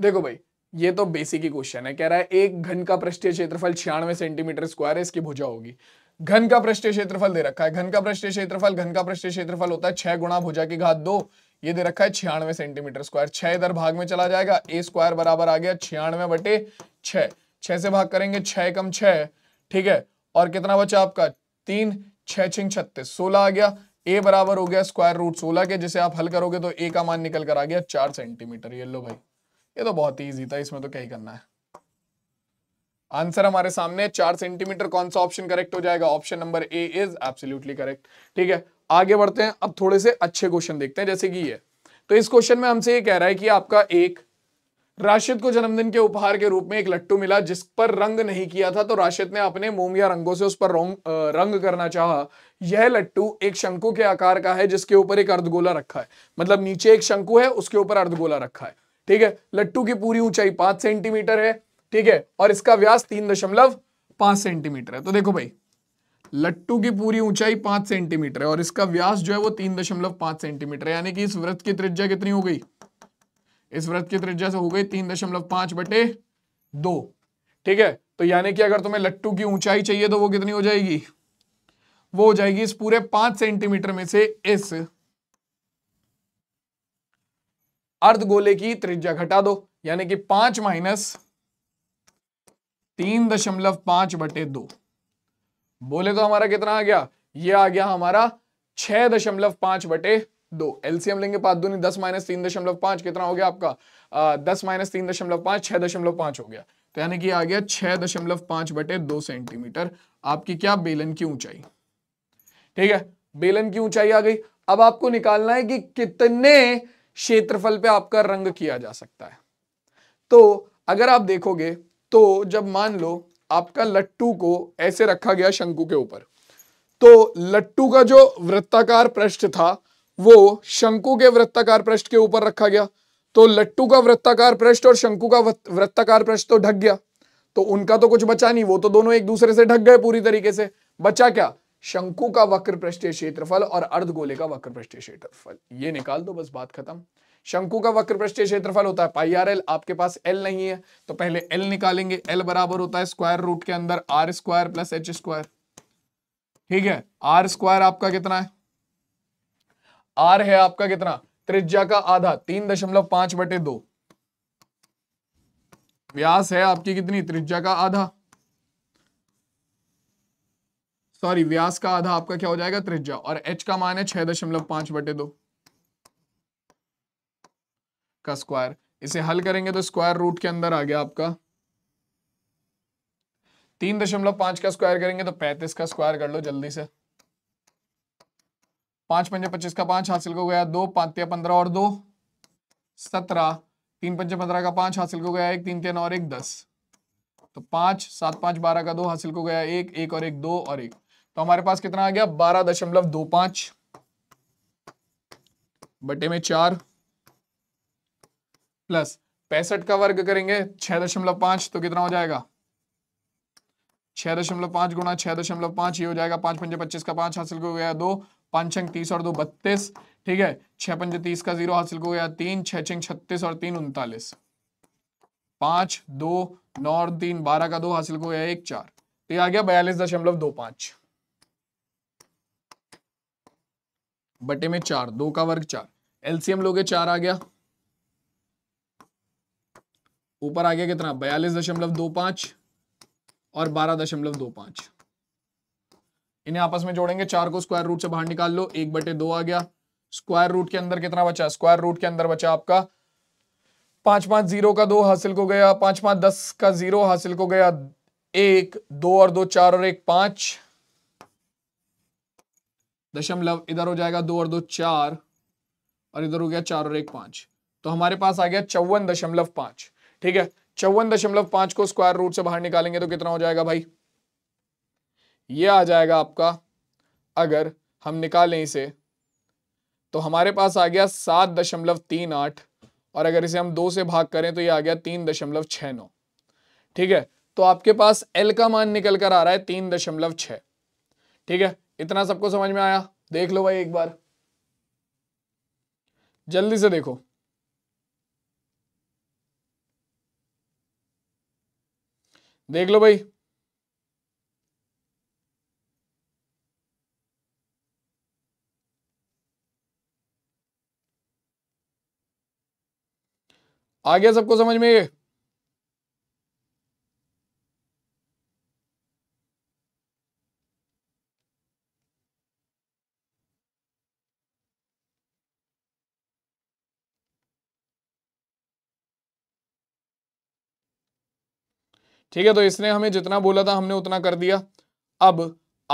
देखो भाई ये तो बेसिक ही क्वेश्चन है कह रहा है एक घन का पृष्ठीय क्षेत्रफल छियानवे सेंटीमीटर स्क्वायर है इसकी भुजा होगी घन का पृष्ठीय क्षेत्रफल दे रखा है घन का पृष्ठीय क्षेत्रफल घन का पृष्ठीय क्षेत्रफल होता है छह गुणा भुजा की घात दो ये दे रखा है छियानवे सेंटीमीटर स्क्वायर छह इधर भाग में चला जाएगा ए स्क्वायर बराबर आ गया छियानवे बटे छह छह से भाग करेंगे छह कम छह ठीक है और कितना बचा आपका तीन छह छिंग छत्तीस सोलह आ गया ए बराबर हो गया स्क्वायर रूट सोलह के जिसे आप हल करोगे तो ए का मान निकल कर आ गया चार सेंटीमीटर ये लो भाई ये तो बहुत ही ईजी था इसमें तो क्या ही करना है आंसर हमारे सामने चार सेंटीमीटर कौन सा ऑप्शन करेक्ट हो जाएगा option number A is absolutely correct ठीक है आगे बढ़ते हैं अब थोड़े से अच्छे क्वेश्चन देखते हैं जैसे कि ये तो इस क्वेश्चन में हमसे ये कह रहा है कि आपका एक राशिद को जन्मदिन के उपहार के रूप में एक लट्टू मिला जिस पर रंग नहीं किया था तो राशिद ने अपने मोमिया रंगों से उस पर रंग, रंग करना चाहा यह लट्टू एक शंकु के आकार का है जिसके ऊपर एक अर्धगोला रखा है मतलब नीचे एक शंकु है उसके ऊपर अर्धगोला रखा है ठीक है लट्टू की पूरी ऊंचाई पांच सेंटीमीटर है ठीक है और इसका व्यास तीन दशमलव पांच सेंटीमीटर है तो देखो भाई लट्टू की पूरी ऊंचाई पांच सेंटीमीटर है और इसका व्यास जो है वो तीन दशमलव पांच सेंटीमीटर है यानी कि इस व्रत की त्रिज्या कितनी हो गई इस व्रत की त्रिज्या से हो गई तीन दशमलव पांच बटे दो ठीक है तो यानी कि अगर तुम्हें लट्टू की ऊंचाई चाहिए तो वो कितनी हो जाएगी वो हो जाएगी इस पूरे पांच सेंटीमीटर में से इस अर्ध गोले की त्रिज्या घटा दो यानी कि पांच माइनस तीन दशमलव पांच बटे दो बोले तो हमारा कितना आ गया ये आ गया हमारा छह दशमलव पांच बटे दो एलसीएम लेंगे पांच दो दस माइनस तीन दशमलव पांच कितना हो गया आपका आ, दस माइनस तीन दशमलव पांच छह दशमलव पांच हो गया तो यानी कि आ गया छह दशमलव पांच बटे दो सेंटीमीटर आपकी क्या बेलन की ऊंचाई ठीक है बेलन की ऊंचाई आ गई अब आपको निकालना है कि कितने क्षेत्रफल पे आपका रंग किया जा सकता है तो अगर आप देखोगे तो जब मान लो आपका लट्टू को ऐसे रखा गया शंकु के ऊपर तो लट्टू का जो वृत्ताकार पृष्ठ था वो शंकु के वृत्ताकार पृष्ठ के ऊपर रखा गया तो लट्टू का वृत्ताकार पृष्ठ और शंकु का वृत्ताकार पृष्ठ तो ढक गया तो उनका तो कुछ बचा नहीं वो तो दोनों एक दूसरे से ढक गए पूरी तरीके से बचा क्या शंकु का वक्र पृष्ठीय क्षेत्रफल और अर्ध गोले का वक्र पृष्ठीय क्षेत्रफल ये निकाल दो बस बात खत्म शंकु का वक्र पृष्ठीय क्षेत्रफल होता है पाई आर एल आपके पास एल नहीं है तो पहले एल निकालेंगे एल बराबर होता है स्क्वायर रूट के अंदर R square plus H square ठीक है आर स्क्वायर आपका कितना है आर है आपका कितना त्रिज्या का आधा तीन दशमलव पांच बटे दो व्यास है आपकी कितनी त्रिज्या का आधा सॉरी व्यास का आधा आपका क्या हो जाएगा त्रिज्या और एच का मान है छह दशमलव पांच बटे दो का स्क्वायर इसे हल करेंगे तो स्क्वायर रूट के अंदर आ गया आपका तीन दशमलव पांच का स्क्वायर करेंगे तो पैंतीस का स्क्वायर कर लो जल्दी से पांच पंजे पच्चीस का पांच हासिल हो गया दो पांच पंद्रह और दो सत्रह तीन पंजे पंद्रह का पांच हासिल हो गया एक तीन तीन और एक दस तो पांच सात पांच बारह का दो हासिल हो गया एक एक और एक दो और एक तो हमारे पास कितना आ गया बारह दशमलव दो पांच बटे में चार प्लस पैंसठ का वर्ग करेंगे छह दशमलव पांच तो कितना हो जाएगा छह दशमलव पांच गुणा छह दशमलव पांच ये हो जाएगा पांच पंजे पच्चीस का पांच हासिल हो गया दो पांच छंग तीस और दो बत्तीस ठीक है छह पंच तीस का जीरो हासिल हो गया तीन छह छंग छत्तीस और तीन उनतालीस पांच दो नौ और तीन बारह का दो हासिल हो गया एक चार तो ये आ गया बयालीस दशमलव दो पांच बटे में चार दो का वर्ग चार एलसीएम लोगे चार आ गया ऊपर आ गया कितना बयालीस दशमलव दो पांच और बारह दशमलव दो पांच इन्हें आपस में जोड़ेंगे चार को स्क्वायर रूट से बाहर निकाल लो एक बटे दो आ गया स्क्वायर रूट के अंदर कितना बचा स्क्वायर रूट के अंदर बचा आपका पांच पांच जीरो का दो हासिल को गया पांच पांच दस का जीरो हासिल को गया एक दो और दो चार और एक पांच दशमलव इधर हो जाएगा दो और दो चार और इधर हो गया चार और एक पांच तो हमारे पास आ गया चौवन दशमलव पांच ठीक है चौवन दशमलव पांच को स्क्वायर रूट से बाहर निकालेंगे तो कितना हो जाएगा भाई ये आ जाएगा आपका अगर हम निकालें इसे तो हमारे पास आ गया सात दशमलव तीन आठ और अगर इसे हम दो से भाग करें तो ये आ गया तीन दशमलव छः नौ ठीक है तो आपके पास एल का मान निकल कर आ रहा है तीन दशमलव छः ठीक है इतना सबको समझ में आया देख लो भाई एक बार जल्दी से देखो देख लो भाई आ गया सबको समझ में ये ठीक है तो इसने हमें जितना बोला था हमने उतना कर दिया अब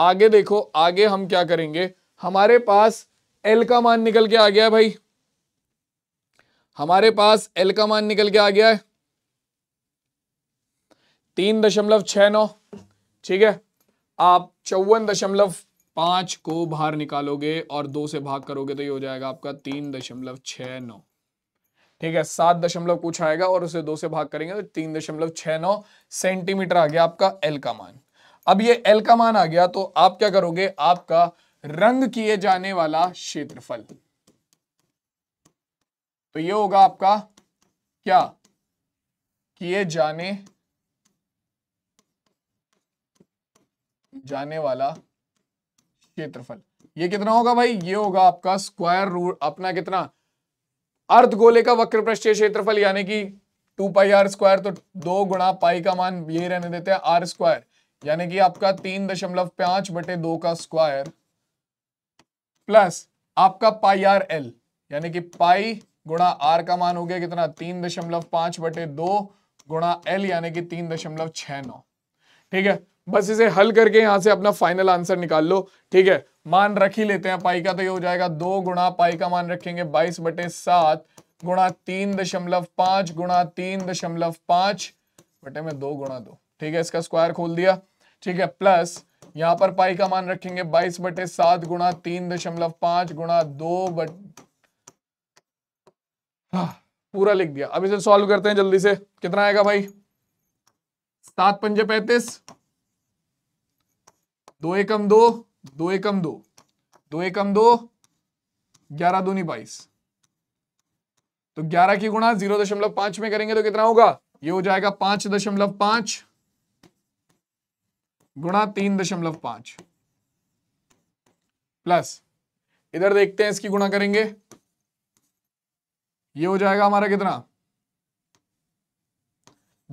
आगे देखो आगे हम क्या करेंगे हमारे पास एल का मान निकल के आ गया भाई हमारे पास एल का मान निकल के आ गया है तीन दशमलव छ नौ ठीक है आप चौवन दशमलव पांच को बाहर निकालोगे और दो से भाग करोगे तो ये हो जाएगा आपका तीन दशमलव छ नौ ठीक है सात दशमलव कुछ आएगा और उसे दो से भाग करेंगे तो तीन दशमलव छ नौ सेंटीमीटर आ गया आपका एल का मान अब ये एल का मान आ गया तो आप क्या करोगे आपका रंग किए जाने वाला क्षेत्रफल तो ये होगा आपका क्या किए जाने जाने वाला क्षेत्रफल ये कितना होगा भाई ये होगा आपका स्क्वायर रूट अपना कितना अर्ध गोले का वक्र पृष्ठीय क्षेत्रफल यानी कि टू पाई आर स्क्वायर तो दो गुणा पाई का मान यही रहने देते हैं आर स्क्वायर यानी कि आपका तीन दशमलव पांच बटे दो का स्क्वायर प्लस आपका पाई आर एल यानी कि पाई गुणा आर का मान हो गया कितना तीन दशमलव पांच बटे दो गुणा एल यानी कि तीन दशमलव छह नौ ठीक है बस इसे हल करके यहां से अपना फाइनल आंसर निकाल लो ठीक है मान रख ही लेते हैं पाई का तो ये हो जाएगा दो गुणा पाई का मान रखेंगे बाईस बटे सात गुणा तीन दशमलव पांच गुणा तीन दशमलव पांच बटे में दो गुणा दो ठीक है इसका स्क्वायर खोल दिया ठीक है प्लस यहाँ पर पाई का मान रखेंगे बाईस बटे सात गुणा तीन दशमलव पांच गुणा दो बट हाँ, पूरा लिख दिया अब इसे सॉल्व करते हैं जल्दी से कितना आएगा भाई सात पंजे पैंतीस दो एकम दो दो एकम दो दो एकम दो ग्यारह दूनी बाईस तो ग्यारह की गुणा जीरो दशमलव पांच में करेंगे तो कितना होगा ये हो जाएगा पांच दशमलव पांच गुणा तीन दशमलव पांच प्लस इधर देखते हैं इसकी गुणा करेंगे ये हो जाएगा हमारा कितना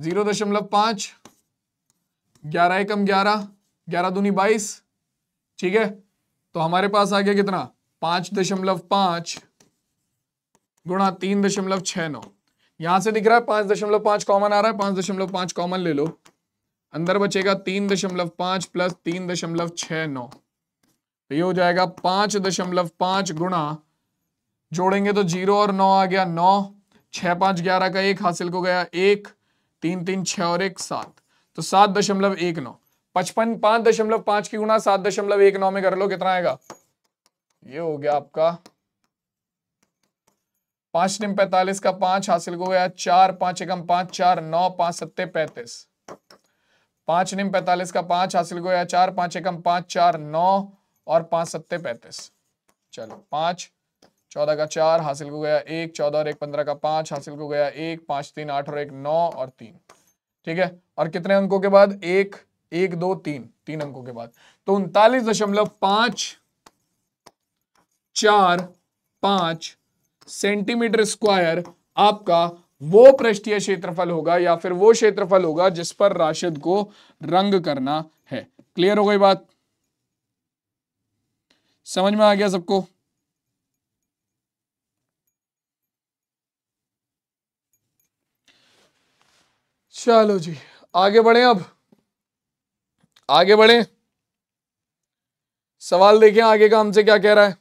जीरो दशमलव पांच ग्यारह एकम ग्यारह ग्यारह दूनी बाईस ठीक है तो हमारे पास आ गया कितना पांच दशमलव पांच गुणा तीन दशमलव छह नौ यहां से दिख रहा है पांच दशमलव पांच कॉमन आ रहा है पांच दशमलव पांच कॉमन ले लो अंदर बचेगा तीन दशमलव पांच प्लस तीन दशमलव छ नौ तो ये हो जाएगा पांच दशमलव पांच गुणा जोड़ेंगे तो जीरो और नौ आ गया नौ छह पांच ग्यारह का एक हासिल को गया एक तीन तीन छ और एक सात तो सात दशमलव एक नौ पचपन पांच दशमलव पांच की गुणा सात दशमलव एक नौ में कर लो कितना आएगा ये हो गया आपका पांच टिम पैतालीस का पांच हासिल को गया चार पांच एकम पांच चार नौ पांच सत्ते पैंतीस पांच निम पैतालीस का पांच हासिल को गया चार पांच एकम पांच चार नौ और पांच सत्ते पैंतीस चलो पांच चौदह का चार हासिल को गया एक चौदह और एक पंद्रह का पांच हासिल को गया एक पांच तीन आठ और एक नौ और तीन ठीक है और कितने अंकों के बाद एक एक दो तीन तीन अंकों के बाद तो उनतालीस दशमलव पांच चार पांच सेंटीमीटर स्क्वायर आपका वो पृष्ठीय क्षेत्रफल होगा या फिर वो क्षेत्रफल होगा जिस पर राशिद को रंग करना है क्लियर हो गई बात समझ में आ गया सबको चलो जी आगे बढ़े अब आगे बढ़े सवाल देखें आगे का हमसे क्या कह रहा है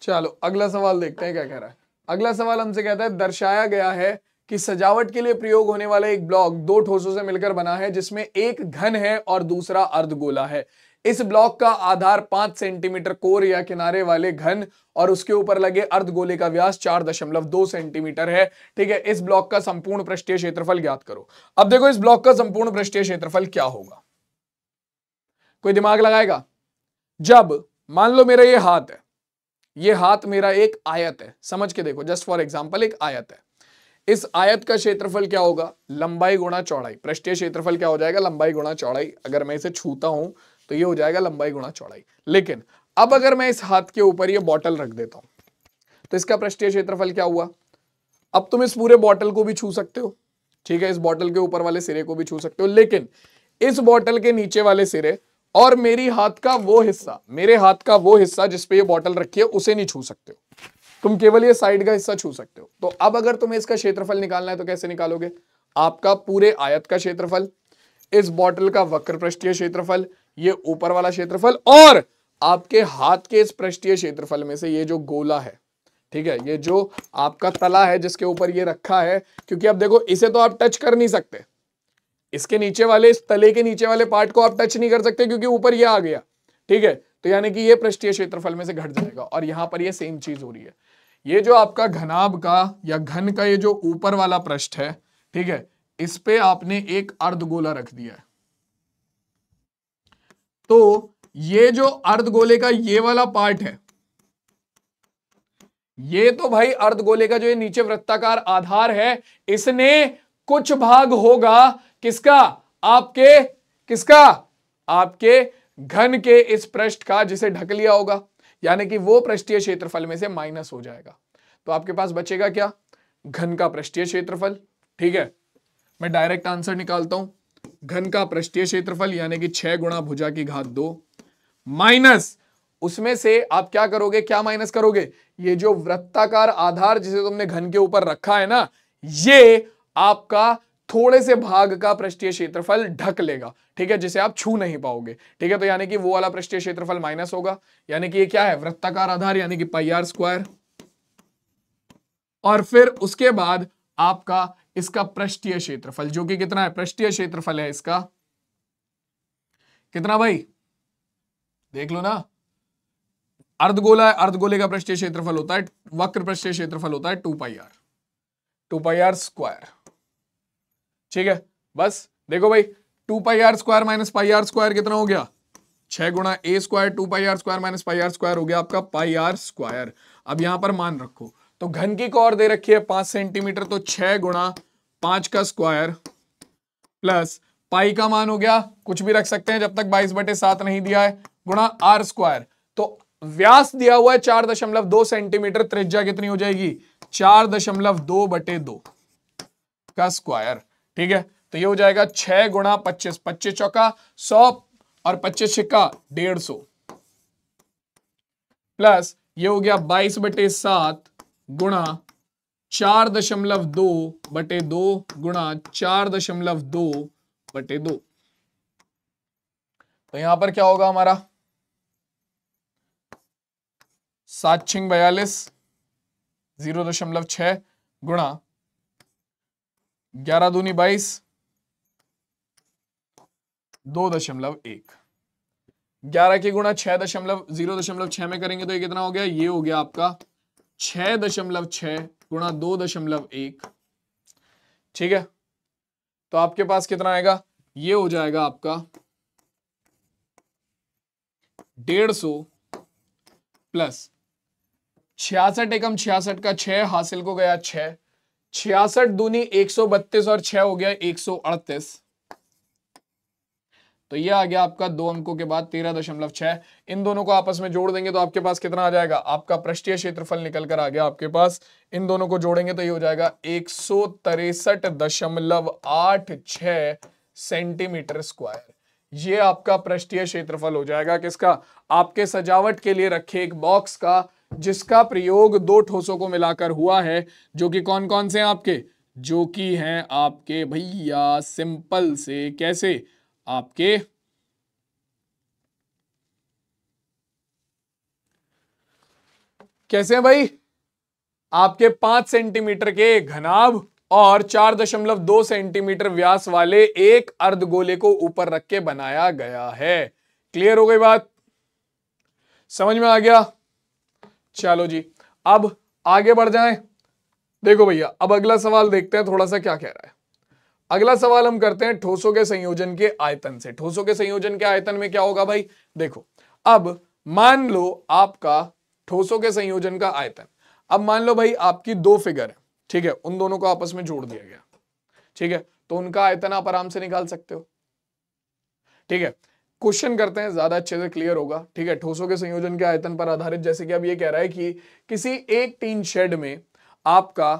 चलो अगला सवाल देखते हैं क्या कह रहा है अगला सवाल हमसे कहता है दर्शाया गया है कि सजावट के लिए प्रयोग होने वाला एक ब्लॉक दो ठोसों से मिलकर बना है जिसमें एक घन है और दूसरा अर्धगोला है इस ब्लॉक का आधार पांच सेंटीमीटर कोर या किनारे वाले घन और उसके ऊपर लगे अर्ध गोले का व्यास चार दशमलव दो सेंटीमीटर है ठीक है इस ब्लॉक का संपूर्ण पृष्ठीय क्षेत्रफल ज्ञात करो अब देखो इस ब्लॉक का संपूर्ण पृष्ठीय क्षेत्रफल क्या होगा कोई दिमाग लगाएगा जब मान लो मेरा ये हाथ है ये हाथ मेरा एक आयत है समझ के देखो जस्ट फॉर एग्जाम्पल एक आयत है इस आयत का क्षेत्रफल क्या होगा लंबाई गुणा चौड़ाई पृष्ठीय क्षेत्रफल क्या हो जाएगा लंबाई गुणा चौड़ाई अगर मैं इसे छूता हूं तो ये हो जाएगा लंबाई गुणा चौड़ाई लेकिन अब अगर मैं इस हाथ के ऊपर ये बॉटल रख देता हूं तो इसका पृष्ठीय क्षेत्रफल क्या हुआ अब तुम इस पूरे बॉटल को भी छू सकते हो ठीक है इस बॉटल के ऊपर वाले सिरे को भी छू सकते हो लेकिन इस बॉटल के नीचे वाले सिरे और मेरी हाथ का वो हिस्सा मेरे हाथ का वो हिस्सा जिसपे ये बॉटल रखी है उसे नहीं छू सकते हो तुम केवल ये साइड का हिस्सा छू सकते हो तो अब अगर तुम्हें इसका क्षेत्रफल निकालना है तो कैसे निकालोगे आपका पूरे आयत का क्षेत्रफल इस बॉटल का वक्र पृष्ठीय क्षेत्रफल ये ऊपर वाला क्षेत्रफल और आपके हाथ के इस पृष्ठीय क्षेत्रफल में से ये जो गोला है ठीक है ये जो आपका तला है जिसके ऊपर ये रखा है क्योंकि अब देखो इसे तो आप टच कर नहीं सकते इसके नीचे वाले इस तले के नीचे वाले पार्ट को आप टच नहीं कर सकते क्योंकि ऊपर ये आ गया ठीक है तो यानी कि ये पृष्ठीय क्षेत्रफल में से घट जाएगा और यहां पर ये सेम चीज हो रही है ये जो आपका घनाभ का या घन का ये जो ऊपर वाला पृष्ठ है ठीक है इस पे आपने एक अर्धगोला रख दिया है तो ये जो अर्धगोले का ये वाला पार्ट है ये तो भाई अर्धगोले का जो ये नीचे वृत्ताकार आधार है इसने कुछ भाग होगा किसका आपके किसका आपके घन के इस पृष्ठ का जिसे ढक लिया होगा यानी कि वो पृष्ठीय क्षेत्रफल में से माइनस हो जाएगा तो आपके पास बचेगा क्या घन का पृष्ठीय क्षेत्रफल ठीक है मैं डायरेक्ट आंसर निकालता हूं घन का पृष्ठीय क्षेत्रफल यानी कि छह गुणा भुजा की घात दो माइनस उसमें से आप क्या करोगे क्या माइनस करोगे ये जो वृत्ताकार आधार जिसे तुमने घन के ऊपर रखा है ना ये आपका थोड़े से भाग का पृष्ठीय क्षेत्रफल ढक लेगा ठीक है जिसे आप छू नहीं पाओगे ठीक है तो यानी कि वो वाला पृष्ठीय क्षेत्रफल माइनस होगा यानी कि ये क्या है वृत्ताकार आधार यानी कि पाई आर स्क्वायर और फिर उसके बाद आपका इसका पृष्ठीय क्षेत्रफल जो कि कितना है पृष्ठीय क्षेत्रफल है इसका कितना भाई देख लो ना अर्धगोला है अर्धगोले का पृष्ठीय क्षेत्रफल होता है वक्र पृष्ठीय क्षेत्रफल होता है two pi R two pi R square ठीक है बस देखो भाई two pi R square minus pi R square कितना हो गया छह गुणा A square two pi R square minus pi R square हो गया आपका पाई आर स्क्वायर अब यहां पर मान रखो तो घन की और दे रखी है पांच सेंटीमीटर तो छह गुणा पांच का स्क्वायर प्लस पाई का मान हो गया कुछ भी रख सकते हैं जब तक बाईस बटे सात नहीं दिया है गुणा आर स्क्वायर तो व्यास दिया हुआ है चार दशमलव दो सेंटीमीटर त्रिज्या कितनी हो जाएगी चार दशमलव दो बटे दो का स्क्वायर ठीक है तो ये हो जाएगा छह गुणा पच्चीस पच्चीस चौका सौ और पच्चीस छिक्का डेढ़ सौ प्लस ये हो गया बाईस बटे सात गुणा चार दशमलव दो बटे दो गुणा चार दशमलव दो बटे दो तो यहां पर क्या होगा हमारा सात छिंग बयालीस जीरो दशमलव छ गुणा ग्यारह दूनी बाईस दो दशमलव एक ग्यारह के गुणा छह दशमलव जीरो दशमलव छह में करेंगे तो ये कितना हो गया ये हो गया आपका छह दशमलव छह गुणा दो दशमलव एक ठीक है तो आपके पास कितना आएगा ये हो जाएगा आपका डेढ़ सौ प्लस छियासठ एकम छियासठ का छह हासिल को गया छह छियासठ दूनी एक सौ बत्तीस और छह हो गया एक सौ अड़तीस तो ये आ गया आपका दो अंकों के बाद तेरह दशमलव छह इन दोनों को आपस में जोड़ देंगे तो आपके पास कितना आ जाएगा आपका पृष्ठीय क्षेत्रफल निकल कर आ गया आपके पास इन दोनों को जोड़ेंगे तो ये हो जाएगा एक सौ तिरसठ दशमलव आठ छ सेंटीमीटर स्क्वायर ये आपका पृष्ठीय क्षेत्रफल हो जाएगा किसका आपके सजावट के लिए रखे एक बॉक्स का जिसका प्रयोग दो ठोसों को मिलाकर हुआ है जो कि कौन कौन से हैं आपके जो कि हैं आपके भैया सिंपल से कैसे आपके कैसे हैं भाई आपके पांच सेंटीमीटर के घनाभ और चार दशमलव दो सेंटीमीटर व्यास वाले एक अर्ध गोले को ऊपर रख के बनाया गया है क्लियर हो गई बात समझ में आ गया चलो जी अब आगे बढ़ जाएं देखो भैया अब अगला सवाल देखते हैं थोड़ा सा क्या कह रहा है अगला सवाल हम करते हैं ठोसों के संयोजन के आयतन से ठोसों के संयोजन के आयतन में क्या होगा भाई देखो अब मान लो आपका ठोसों के संयोजन का आयतन अब मान लो भाई आपकी दो फिगर है ठीक है उन दोनों को आपस में जोड़ दिया गया ठीक है तो उनका आयतन आप आराम से निकाल सकते हो ठीक है क्वेश्चन करते हैं ज्यादा अच्छे से क्लियर होगा ठीक है ठोसों के संयोजन के आयतन पर आधारित जैसे कि अब ये कह रहा है कि किसी एक टीन शेड में आपका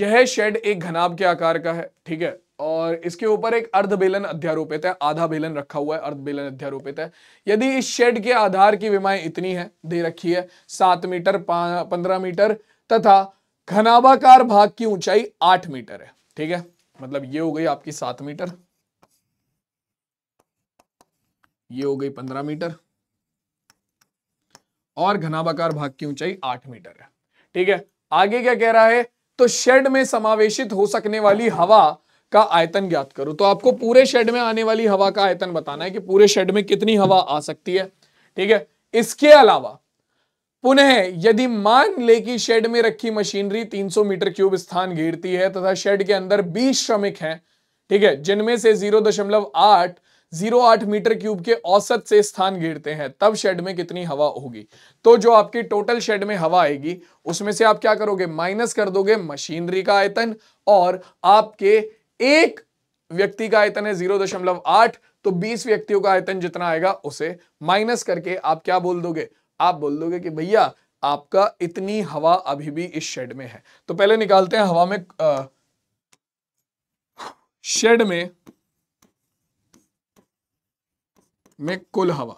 यह शेड एक घनाब के आकार का है ठीक है और इसके ऊपर एक अर्ध बेलन अध्यारोपित है आधा बेलन रखा हुआ है अर्ध बेलन अध्यारोपित है यदि इस शेड के आधार की विमाएं इतनी है दे रखी है सात मीटर पंद्रह मीटर तथा घनाभाकार भाग की ऊंचाई आठ मीटर है ठीक है मतलब ये हो गई आपकी सात मीटर ये हो गई पंद्रह मीटर और घनाभाकार भाग की ऊंचाई आठ मीटर है ठीक है आगे क्या कह रहा है तो शेड में समावेशित हो सकने वाली हवा का आयतन ज्ञात करो तो आपको पूरे शेड में आने वाली हवा का आयतन बताना है कि पूरे शेड में कितनी हवा आ सकती है ठीक है इसके अलावा पुनः यदि मान ले कि शेड में रखी मशीनरी 300 मीटर क्यूब स्थान घेरती है तथा शेड के अंदर 20 श्रमिक हैं ठीक है जिनमें से 0.8 08 मीटर क्यूब के औसत से स्थान घेरते हैं तब शेड में कितनी हवा होगी तो जो आपकी टोटल शेड में हवा आएगी उसमें से आप क्या करोगे माइनस कर दोगे मशीनरी का आयतन और आपके एक व्यक्ति का आयतन है जीरो दशमलव आठ तो बीस व्यक्तियों का आयतन जितना आएगा उसे माइनस करके आप क्या बोल दोगे आप बोल दोगे कि भैया आपका इतनी हवा अभी भी इस शेड में है तो पहले निकालते हैं हवा में आ, शेड में में कुल हवा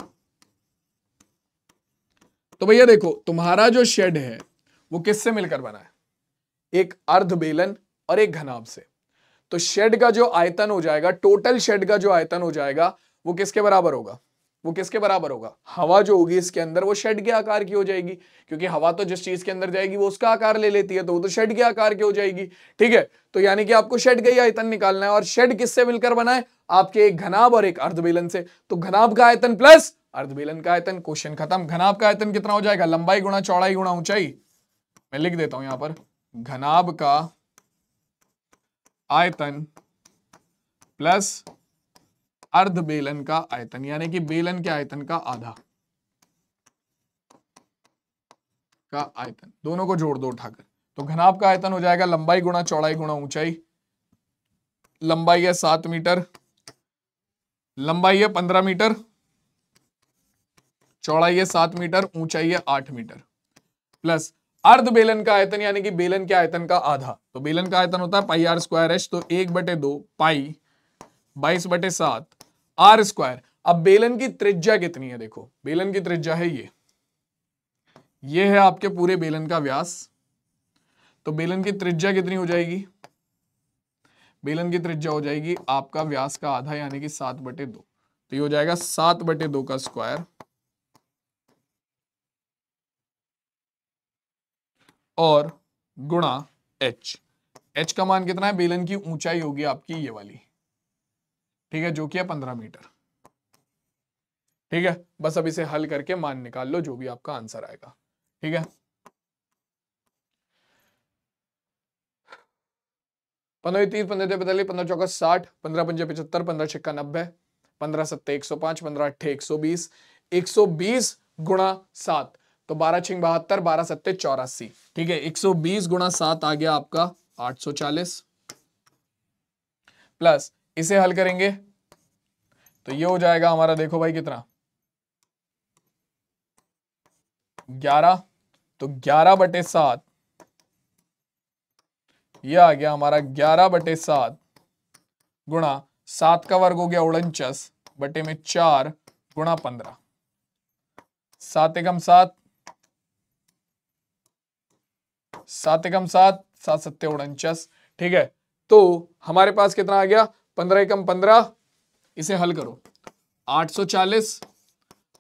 तो भैया देखो तुम्हारा जो शेड है वो किससे मिलकर बना है एक अर्ध बेलन और एक घनाब से तो शेड का जो आयतन हो जाएगा टोटल शेड का जो आयतन हो जाएगा वो किसके बराबर होगा वो किसके बराबर होगा हवा जो होगी इसके अंदर वो शेड के आकार की हो जाएगी क्योंकि हवा तो जिस चीज के अंदर जाएगी वो उसका आकार ले लेती है तो वो तो शेड के आकार की हो जाएगी ठीक है तो यानी कि आपको शेड का ही आयतन निकालना है और शेड किससे मिलकर बनाए आपके एक घनाब और एक अर्धबेलन से तो घनाब का आयतन प्लस अर्धबेलन का आयतन क्वेश्चन खत्म घनाब का आयतन कितना हो जाएगा लंबाई गुणा चौड़ाई गुणा ऊंचाई मैं लिख देता हूं यहां पर घनाब का आयतन प्लस अर्ध बेलन का आयतन यानी कि बेलन के आयतन का आधा का आयतन दोनों को जोड़ दो उठाकर तो घनाभ का आयतन हो जाएगा लंबाई गुणा चौड़ाई गुणा ऊंचाई लंबाई है सात मीटर लंबाई है पंद्रह मीटर चौड़ाई है सात मीटर ऊंचाई है आठ मीटर प्लस अर्ध बेलन का आयतन यानी कि बेलन के आयतन का आधा तो बेलन का आयतन होता है पाई आर स्क्वायर एच तो एक बटे दो पाई बाईस बटे सात आर स्क्वायर अब बेलन की त्रिज्या कितनी है देखो बेलन की त्रिज्या है ये ये है आपके पूरे बेलन का व्यास तो बेलन की त्रिज्या कितनी हो जाएगी बेलन की त्रिज्या हो जाएगी आपका व्यास का आधा यानी कि सात बटे दो तो ये हो जाएगा सात बटे दो का स्क्वायर और गुणा एच एच का मान कितना है बेलन की ऊंचाई होगी आपकी ये वाली ठीक है जो कि है पंद्रह मीटर ठीक है बस अब इसे हल करके मान निकाल लो जो भी आपका आंसर आएगा ठीक है पंद्रह तीस पंद्रह पैंतालीस पंद्रह चौका साठ पंद्रह पंजे पचहत्तर पंद्रह छक्का नब्बे पंद्रह सत्तर एक सौ पांच पंद्रह अट्ठे एक सौ बीस एक सौ बीस गुणा सात तो बारह छिंग बहत्तर बारह सत्ते चौरासी ठीक है एक सौ बीस गुणा सात आ गया आपका आठ सौ चालीस प्लस इसे हल करेंगे तो ये हो जाएगा हमारा देखो भाई कितना ग्यारह तो ग्यारह बटे सात यह आ गया हमारा ग्यारह बटे सात गुणा सात का वर्ग हो गया उड़नचस बटे में चार गुणा पंद्रह सात एकम सात सात एकम सात सात सत्य उनचास ठीक है तो हमारे पास कितना आ गया पंद्रह एकम पंद्रह इसे हल करो आठ सौ चालीस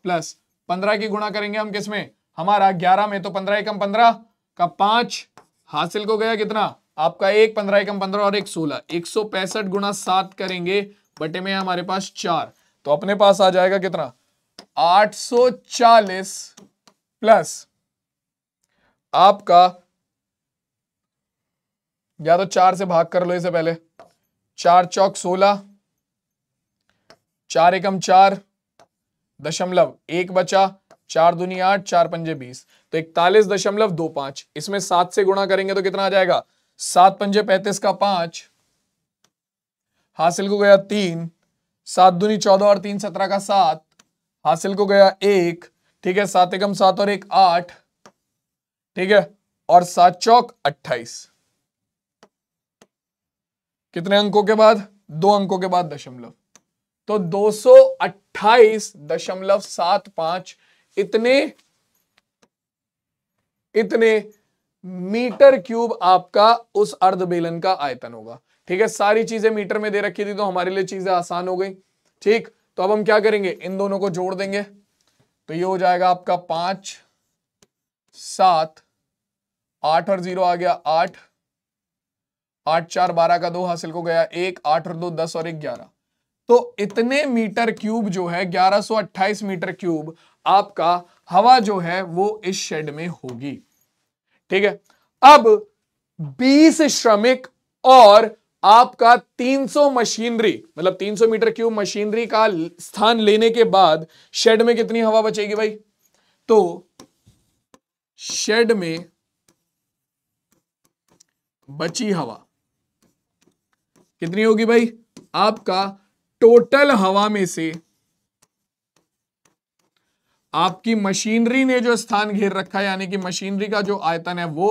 प्लस पंद्रह की गुणा करेंगे हम किसमें हमारा ग्यारह में तो पंद्रह एकम पंद्रह का पांच हासिल को गया कितना आपका एक पंद्रह एकम पंद्रह और एक सोलह एक सौ पैंसठ गुणा सात करेंगे बटे में हमारे पास चार तो अपने पास आ जाएगा कितना आठ सौ चालीस प्लस आपका या तो चार से भाग कर लो इसे पहले चार चौक सोलह चार एकम चार दशमलव एक बचा चार दुनी आठ चार पंजे बीस तो इकतालीस दशमलव दो पांच इसमें सात से गुणा करेंगे तो कितना आ जाएगा सात पंजे पैंतीस का पांच हासिल को गया तीन सात दुनी चौदह और तीन सत्रह का सात हासिल को गया एक ठीक है सात एकम सात और एक आठ ठीक है और सात चौक अट्ठाईस कितने अंकों के बाद दो अंकों के बाद दशमलव तो दो दशमलव सात पांच इतने इतने मीटर क्यूब आपका उस अर्ध बेलन का आयतन होगा ठीक है सारी चीजें मीटर में दे रखी थी तो हमारे लिए चीजें आसान हो गई ठीक तो अब हम क्या करेंगे इन दोनों को जोड़ देंगे तो ये हो जाएगा आपका पांच सात आठ और जीरो आ गया आठ आठ चार बारह का दो हासिल को गया एक आठ और दो दस और एक ग्यारह तो इतने मीटर क्यूब जो है ग्यारह सो अट्ठाइस मीटर क्यूब आपका हवा जो है वो इस शेड में होगी ठीक है अब 20 श्रमिक और आपका 300 मशीनरी मतलब 300 मीटर क्यूब मशीनरी का स्थान लेने के बाद शेड में कितनी हवा बचेगी भाई तो शेड में बची हवा कितनी होगी भाई आपका टोटल हवा में से आपकी मशीनरी ने जो स्थान घेर रखा है यानी कि मशीनरी का जो आयतन है वो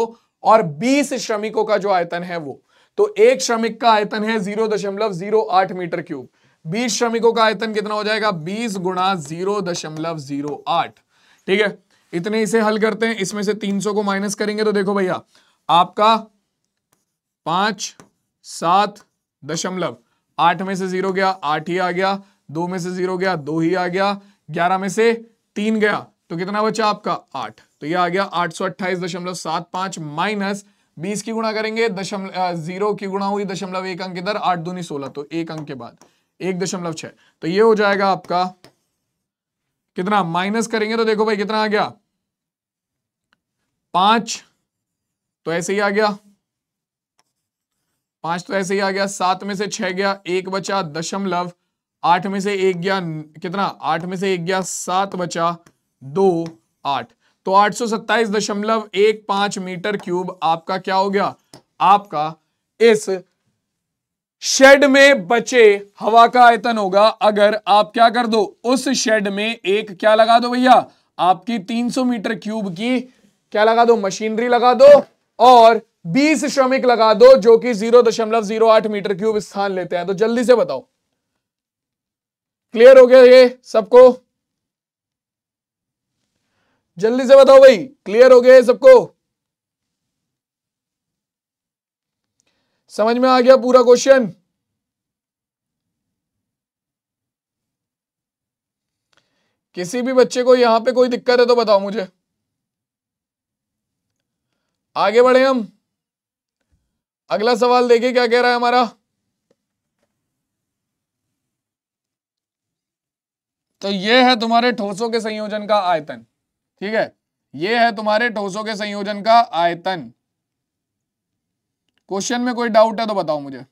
और 20 श्रमिकों का जो आयतन है वो तो एक श्रमिक का आयतन है 0.08 मीटर क्यूब 20 श्रमिकों का आयतन कितना हो जाएगा 20 गुणा जीरो ठीक है इतने इसे हल करते हैं इसमें से 300 को माइनस करेंगे तो देखो भैया आपका पांच सात दशमलव आठ में से जीरो गया आठ ही आ गया दो में से जीरो गया दो ही आ गया ग्यारह में से तीन गया तो कितना बचा आपका आठ तो ये आ गया आठ सौ अट्ठाईस दशमलव सात पांच माइनस बीस की गुणा करेंगे दशमलव जीरो की गुणा हुई दशमलव एक अंक इधर आठ दूनी सोलह तो एक अंक के बाद एक दशमलव छह तो ये हो जाएगा आपका कितना माइनस करेंगे तो देखो भाई कितना आ गया पांच तो ऐसे ही आ गया पांच तो ऐसे ही आ गया सात में से छह गया एक बचा दशमलव आठ में से एक गया कितना आठ में से एक गया सात बचा दो आठ तो आठ सौ सत्ताईस दशमलव एक पांच मीटर क्यूब आपका क्या हो गया आपका इस शेड में बचे हवा का आयतन होगा अगर आप क्या कर दो उस शेड में एक क्या लगा दो भैया आपकी 300 मीटर क्यूब की क्या लगा दो मशीनरी लगा दो और बीस श्रमिक लगा दो जो कि जीरो दशमलव जीरो आठ मीटर क्यूब स्थान लेते हैं तो जल्दी से बताओ क्लियर हो गया ये सबको जल्दी से बताओ भाई क्लियर हो गया सबको समझ में आ गया पूरा क्वेश्चन किसी भी बच्चे को यहां पे कोई दिक्कत है तो बताओ मुझे आगे बढ़े हम अगला सवाल देखिए क्या कह रहा है हमारा तो ये है तुम्हारे ठोसों के संयोजन का आयतन ठीक है ये है तुम्हारे ठोसों के संयोजन का आयतन क्वेश्चन में कोई डाउट है तो बताओ मुझे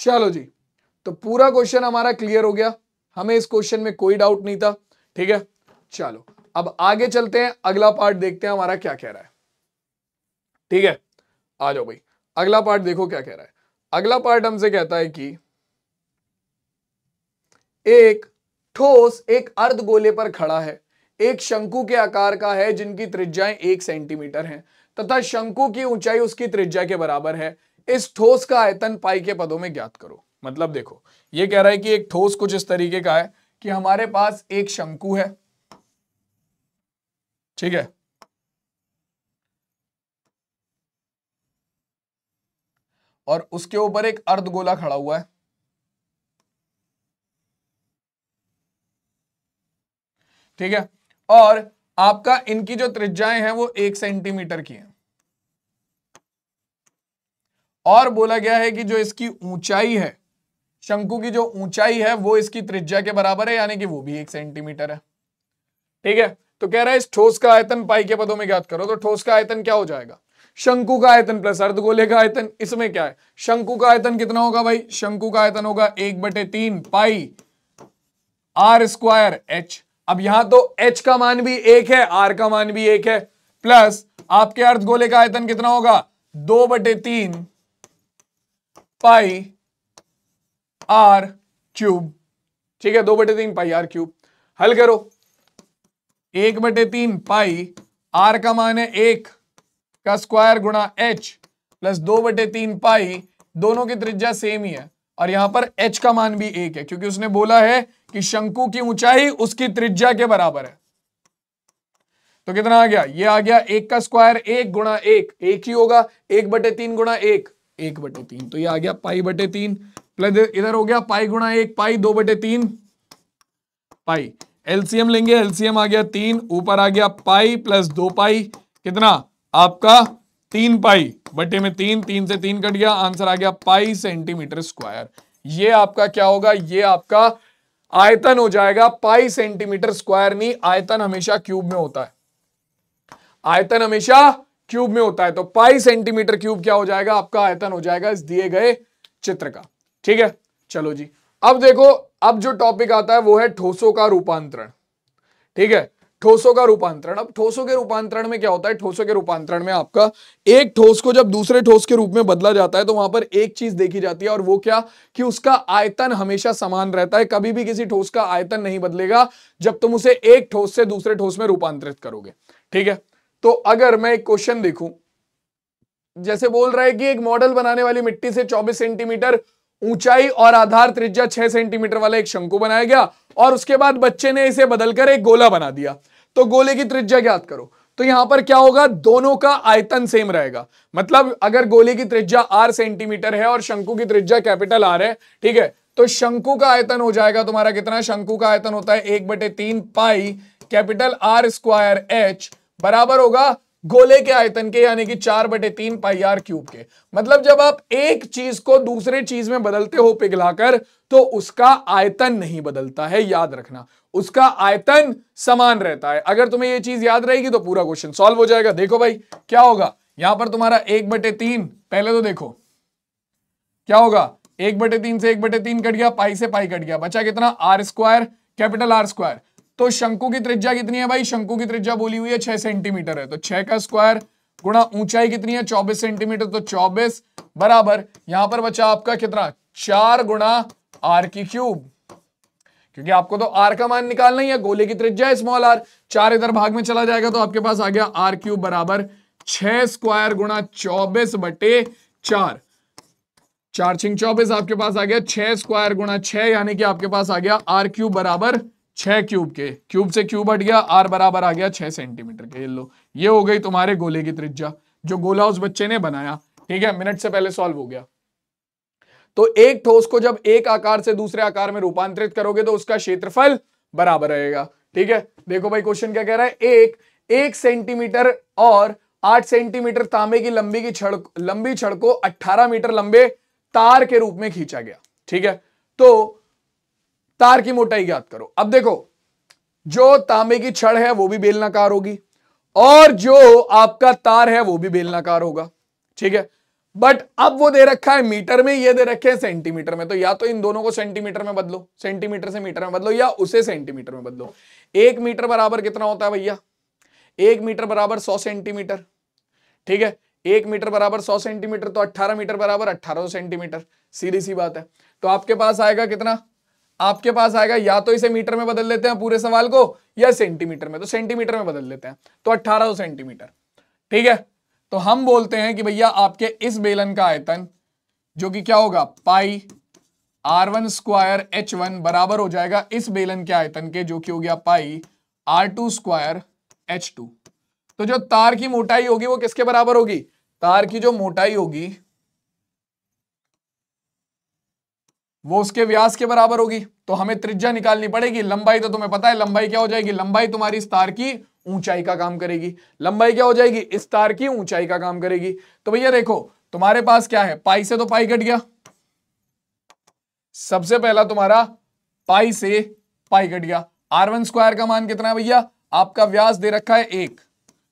चलो जी तो पूरा क्वेश्चन हमारा क्लियर हो गया हमें इस क्वेश्चन में कोई डाउट नहीं था ठीक है चलो अब आगे चलते हैं अगला पार्ट देखते हैं हमारा क्या कह रहा है ठीक है आ जाओ भाई अगला पार्ट देखो क्या कह रहा है अगला पार्ट हमसे कहता है कि एक ठोस एक अर्ध गोले पर खड़ा है एक शंकु के आकार का है जिनकी त्रिज्याएं एक सेंटीमीटर हैं तथा शंकु की ऊंचाई उसकी त्रिज्या के बराबर है इस ठोस का आयतन पाई के पदों में ज्ञात करो मतलब देखो ये कह रहा है कि एक ठोस कुछ इस तरीके का है कि हमारे पास एक शंकु है ठीक है और उसके ऊपर एक अर्ध गोला खड़ा हुआ है ठीक है और आपका इनकी जो त्रिज्याएं हैं वो एक सेंटीमीटर की हैं और बोला गया है कि जो इसकी ऊंचाई है शंकु की जो ऊंचाई है वो इसकी त्रिज्या के बराबर है यानी कि वो भी एक सेंटीमीटर है ठीक है तो कह रहा है इस ठोस का आयतन पाई के पदों में ज्ञात करो तो ठोस का आयतन क्या हो जाएगा शंकु का आयतन प्लस अर्धगोले का आयतन इसमें क्या है शंकु का आयतन कितना होगा भाई शंकु का आयतन होगा एक बटे तीन पाई आर स्क्वायर एच अब यहां तो एच का मान भी एक है आर का मान भी एक है प्लस आपके अर्धगोले का आयतन कितना होगा दो बटे तीन पाई आर क्यूब ठीक है दो बटे तीन पाई आर क्यूब हल करो एक बटे तीन पाई आर का मान है एक का स्क्वायर गुणा एच प्लस दो बटे तीन पाई दोनों की त्रिज्या सेम ही है और यहां पर एच का मान भी एक है क्योंकि उसने बोला है कि शंकु की ऊंचाई उसकी त्रिज्या के बराबर है तो कितना आ गया ये आ गया एक का स्क्वायर एक गुणा एक एक ही होगा एक बटे तीन गुणा एक एक बटे तीन तो ये आ गया पाई बटे तीन प्लस इधर हो गया पाई गुणा एक पाई दो बटे तीन पाई एलसीएम लेंगे एलसीएम आ गया तीन ऊपर आ गया पाई प्लस दो पाई कितना आपका तीन पाई बटे में तीन तीन से तीन कट गया आंसर आ गया पाई सेंटीमीटर स्क्वायर ये आपका क्या होगा ये आपका आयतन हो जाएगा पाई सेंटीमीटर स्क्वायर नहीं आयतन हमेशा क्यूब में होता है आयतन हमेशा क्यूब में होता है तो पाई सेंटीमीटर क्यूब क्या हो जाएगा आपका आयतन हो जाएगा इस दिए गए चित्र का ठीक है चलो जी अब देखो अब जो टॉपिक आता है वो है ठोसों का रूपांतरण ठीक है ठोसों का रूपांतरण अब ठोसों के रूपांतरण में क्या होता है ठोसों के रूपांतरण में आपका एक ठोस को जब दूसरे ठोस के रूप में बदला जाता है तो वहां पर एक चीज देखी जाती है और वो क्या कि उसका आयतन हमेशा समान रहता है कभी भी किसी ठोस का आयतन नहीं बदलेगा जब तुम उसे एक ठोस से दूसरे ठोस में रूपांतरित करोगे ठीक है तो अगर मैं एक क्वेश्चन देखूं जैसे बोल रहा है कि एक मॉडल बनाने वाली मिट्टी से 24 सेंटीमीटर ऊंचाई और आधार त्रिज्या 6 सेंटीमीटर वाला एक शंकु बनाया गया और उसके बाद बच्चे ने इसे बदलकर एक गोला बना दिया तो गोले की त्रिज्या ज्ञात करो तो यहां पर क्या होगा दोनों का आयतन सेम रहेगा मतलब अगर गोले की त्रिज्या आर सेंटीमीटर है और शंकु की त्रिज्या कैपिटल आर है ठीक है तो शंकु का आयतन हो जाएगा तुम्हारा कितना शंकु का आयतन होता है एक बटे तीन pi capital R square H बराबर होगा गोले के आयतन के यानी कि चार बटे तीन पाई आर क्यूब के मतलब जब आप एक चीज को दूसरे चीज में बदलते हो पिघलाकर तो उसका आयतन नहीं बदलता है याद रखना उसका आयतन समान रहता है अगर तुम्हें यह चीज याद रहेगी तो पूरा क्वेश्चन सॉल्व हो जाएगा देखो भाई क्या होगा यहां पर तुम्हारा एक बटे तीन पहले तो देखो क्या होगा एक बटे तीन से एक बटे तीन कट गया पाई से पाई कट गया बचा कितना R square capital R square तो शंकु की त्रिज्या कितनी है भाई शंकु की त्रिज्या बोली हुई है छह सेंटीमीटर है तो छह का स्क्वायर गुणा ऊंचाई कितनी है चौबीस सेंटीमीटर तो चौबीस बराबर यहां पर बचा आपका कितना चार गुणा आर की क्यूब क्योंकि आपको तो आर का मान निकालना ही है गोले की त्रिज्या स्मॉल आर चार इधर भाग में चला जाएगा तो आपके पास आ गया आर क्यूब बराबर छ स्क्वायर गुणा चौबीस बटे चार चार छिंग चौबीस आपके पास आ गया छह स्क्वायर गुणा छह यानी कि आपके पास आ गया आर क्यूब बराबर छह क्यूब के क्यूब से क्यूब हट गया आर बराबर आ गया छह सेंटीमीटर के लो ये हो गई तुम्हारे गोले की त्रिज्या जो गोला उस बच्चे ने बनाया ठीक है मिनट से पहले सॉल्व हो गया तो एक ठोस को जब एक आकार से दूसरे आकार में रूपांतरित करोगे तो उसका क्षेत्रफल बराबर रहेगा ठीक है देखो भाई क्वेश्चन क्या कह रहा है एक एक सेंटीमीटर और आठ सेंटीमीटर तांबे की लंबी की छड़ लंबी छड़ को अट्ठारह मीटर लंबे तार के रूप में खींचा गया ठीक है तो तार की मोटाई ज्ञात करो अब देखो जो तांबे की छड़ है वो भी बेलनाकार होगी और जो आपका तार है वो भी बेलनाकार होगा ठीक है बट अब वो दे रखा है मीटर में ये दे रखे हैं सेंटीमीटर में तो या तो इन दोनों को सेंटीमीटर में बदलो सेंटीमीटर से मीटर में बदलो या उसे सेंटीमीटर में बदलो एक मीटर बराबर कितना होता है भैया एक मीटर बराबर सौ सेंटीमीटर ठीक है एक मीटर बराबर सौ सेंटीमीटर तो अट्ठारह मीटर बराबर अट्ठारह सेंटीमीटर सीधी सी बात है तो आपके पास आएगा कितना आपके पास आएगा या तो इसे मीटर में बदल लेते हैं पूरे सवाल को या सेंटीमीटर में तो सेंटीमीटर में बदल लेते हैं तो 1800 सेंटीमीटर ठीक है तो हम बोलते हैं कि भैया आपके इस बेलन का आयतन जो कि क्या होगा pi R one square H one बराबर हो जाएगा इस बेलन के आयतन के जो कि हो गया pi R two square H two तो जो तार की मोटाई होगी वो किसके बराबर होगी तार की जो मोटाई होगी वो उसके व्यास के बराबर होगी तो हमें त्रिज्या निकालनी पड़ेगी लंबाई तो तुम्हें पता है लंबाई क्या हो जाएगी लंबाई तुम्हारी इस तार की ऊंचाई का काम करेगी लंबाई क्या हो जाएगी इस तार की ऊंचाई का काम करेगी तो भैया देखो तुम्हारे पास क्या है पाई से तो पाई कट गया सबसे पहला तुम्हारा पाई से पाई कट गया आर वन स्क्वायर का मान कितना है भैया आपका व्यास दे रखा है एक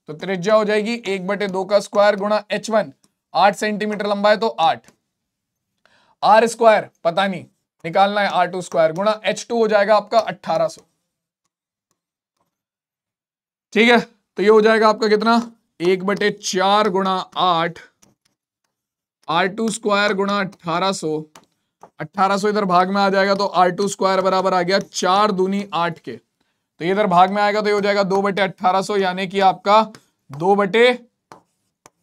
तो त्रिज्या हो जाएगी एक बटे दो का स्क्वायर गुणा एच वन आठ सेंटीमीटर लंबा है तो आठ आर स्क्वायर पता नहीं निकालना है आर टू स्क्वायर गुणा एच टू हो जाएगा आपका अट्ठारह सो ठीक है तो ये हो जाएगा आपका कितना एक बटे चार गुणा आठ आर टू स्क्वायर गुणा अट्ठारह सो अट्ठारह सो इधर भाग में आ जाएगा तो आर टू स्क्वायर बराबर आ गया चार दूनी आठ के तो इधर भाग में आएगा तो ये हो जाएगा दो बटे अट्ठारह सो यानी कि आपका दो बटे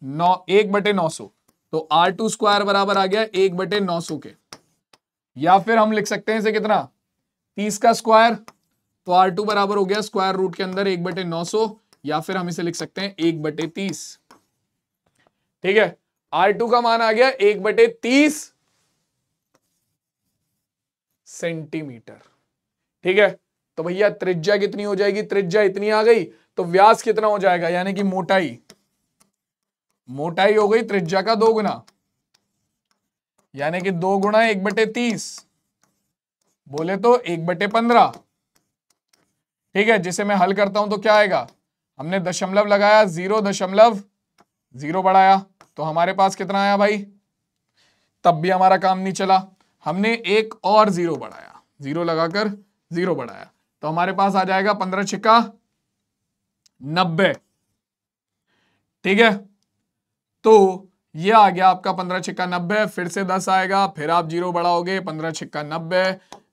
नौ एक बटे नौ सौ तो आर टू स्क्वायर बराबर आ गया एक बटे नौ सौ के या फिर हम लिख सकते हैं इसे कितना तीस का स्क्वायर तो आर टू बराबर हो गया स्क्वायर रूट के अंदर एक बटे नौ सौ या फिर हम इसे लिख सकते हैं एक बटे तीस ठीक है आर टू का मान आ गया एक बटे तीस सेंटीमीटर ठीक है तो भैया त्रिज्या कितनी हो जाएगी त्रिज्या इतनी आ गई तो व्यास कितना हो जाएगा यानी कि मोटाई मोटाई हो गई त्रिज्या का दो गुना यानी कि दो गुना एक बटे तीस बोले तो एक बटे पंद्रह ठीक है जिसे मैं हल करता हूं तो क्या आएगा हमने दशमलव लगाया जीरो दशमलव जीरो बढ़ाया तो हमारे पास कितना आया भाई तब भी हमारा काम नहीं चला हमने एक और जीरो बढ़ाया जीरो लगाकर जीरो बढ़ाया तो हमारे पास आ जाएगा पंद्रह छिक्का नब्बे ठीक है तो ये आ गया आपका पंद्रह छिक्का नब्बे फिर से दस आएगा फिर आप जीरो बढ़ाओगे पंद्रह छिक्का नब्बे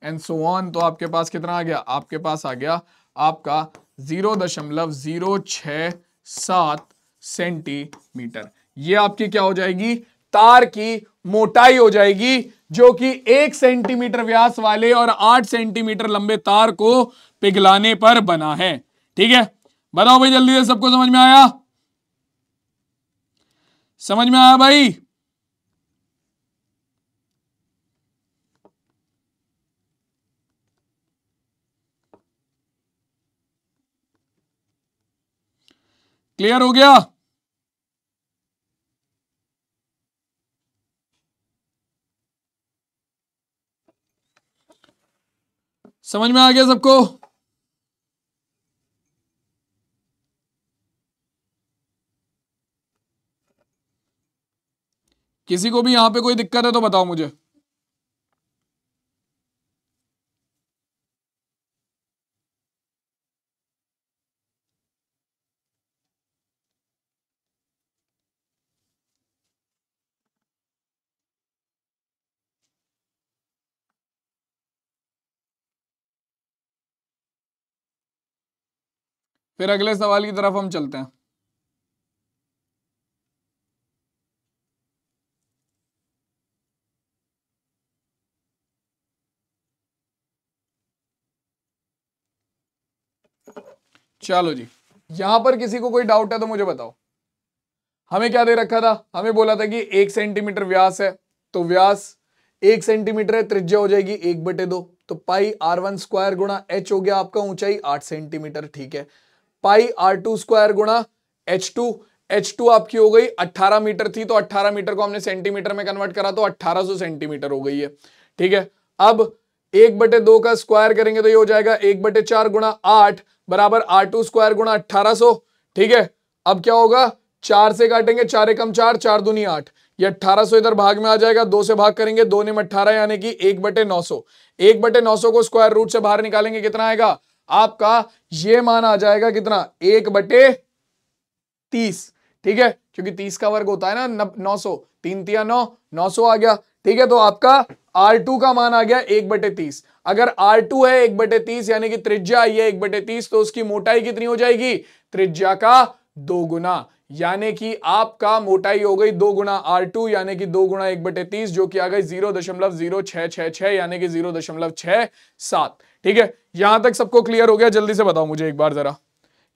एंड सो ऑन तो आपके पास कितना आ गया आपके पास आ गया आपका जीरो दशमलव जीरो छ सात सेंटीमीटर ये आपकी क्या हो जाएगी तार की मोटाई हो जाएगी जो कि एक सेंटीमीटर व्यास वाले और आठ सेंटीमीटर लंबे तार को पिघलाने पर बना है ठीक है बताओ भाई जल्दी से सबको समझ में आया समझ में आया भाई क्लियर हो गया समझ में आ गया सबको किसी को भी यहां पे कोई दिक्कत है तो बताओ मुझे फिर अगले सवाल की तरफ हम चलते हैं चलो जी यहां पर किसी को कोई डाउट है तो मुझे बताओ हमें क्या दे रखा था हमें बोला था कि एक सेंटीमीटर व्यास है तो व्यास एक सेंटीमीटर है त्रिज्या हो जाएगी एक बटे दो तो पाई आर वन स्क्वायर गुणा एच हो गया आपका ऊंचाई आठ सेंटीमीटर ठीक है पाई आर टू स्क्वायर गुणा एच टू एच टू आपकी हो गई अट्ठारह मीटर थी तो अट्ठारह मीटर को हमने सेंटीमीटर में कन्वर्ट करा तो 1800 सेंटीमीटर हो गई है ठीक है अब एक बटे दो का स्क्वायर करेंगे तो ये हो जाएगा एक बटे चार गुणा आठ बराबर आर टू स्क्वायर गुणा अट्ठारह सो ठीक है अब क्या होगा चार से काटेंगे चार एकम चार चार दूनी आठ ये अट्ठारह सौ इधर भाग में आ जाएगा दो से भाग करेंगे दो निम अठारह अट्ठारह यानी कि एक बटे नौ सौ एक बटे नौ सौ को स्क्वायर रूट से बाहर निकालेंगे कितना आएगा आपका ये मान आ जाएगा कितना एक बटे तीस ठीक है क्योंकि तीस का वर्ग होता है ना नौ सौ तीन तिया नौ नौ सौ आ गया ठीक है तो आपका आर टू का मान आ गया एक बटे तीस अगर R2 है एक बटे तीस यानी कि त्रिज्या ये एक बटे तीस तो उसकी मोटाई कितनी हो जाएगी त्रिज्या का दो गुना यानी कि आपका मोटाई हो गई दो गुना आर टू यानी कि दो गुना एक बटे तीस जो कि आ गई जीरो दशमलव जीरो छह छह छह यानी कि जीरो दशमलव छह सात ठीक है यहां तक सबको क्लियर हो गया जल्दी से बताओ मुझे एक बार जरा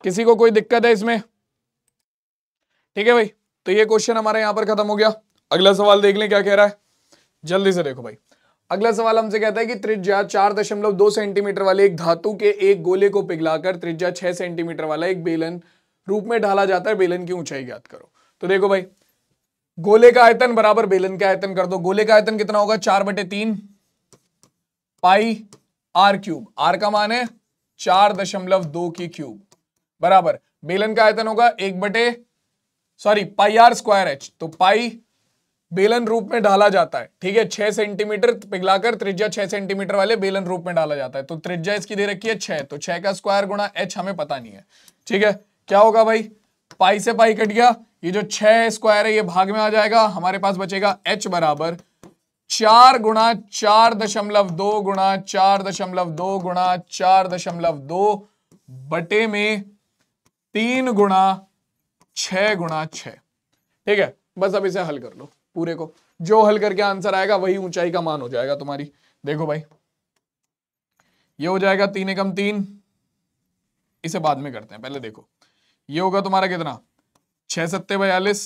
किसी को कोई दिक्कत है इसमें ठीक है भाई तो ये क्वेश्चन हमारे यहां पर खत्म हो गया अगला सवाल देख लें क्या कह रहा है जल्दी से देखो भाई अगला सवाल हमसे कहता है कि त्रिज्या चार दशमलव दो सेंटीमीटर वाले एक धातु के एक गोले को पिघलाकर त्रिज्या छह सेंटीमीटर वाला एक बेलन रूप में ढाला जाता है बेलन की ऊंचाई ज्ञात करो तो देखो भाई गोले का आयतन बराबर बेलन का आयतन कर दो गोले का आयतन कितना होगा चार बटे तीन पाई आर क्यूब आर का मान है चार दशमलव दो की क्यूब बराबर बेलन का आयतन होगा एक बटे sorry pi R square H तो पाई बेलन रूप में डाला जाता है ठीक है छह सेंटीमीटर पिघलाकर त्रिज्या छह सेंटीमीटर वाले बेलन रूप में डाला जाता है तो त्रिज्या इसकी दे रखी है छह तो छह का स्क्वायर गुणा एच हमें पता नहीं है ठीक है क्या होगा भाई पाई से पाई कट गया ये जो छह स्क्वायर है ये भाग में आ जाएगा हमारे पास बचेगा एच बराबर चार गुणा चार दशमलव दो गुणा चार दशमलव दो गुणा चार दशमलव दो बटे में तीन गुणा छ गुणा छ ठीक है बस अब इसे हल कर लो पूरे को जो हल करके आंसर आएगा वही ऊंचाई का मान हो जाएगा तुम्हारी देखो भाई ये हो जाएगा तीन एकम तीन इसे बाद में करते हैं पहले देखो ये होगा तुम्हारा कितना छह सत्ते बयालीस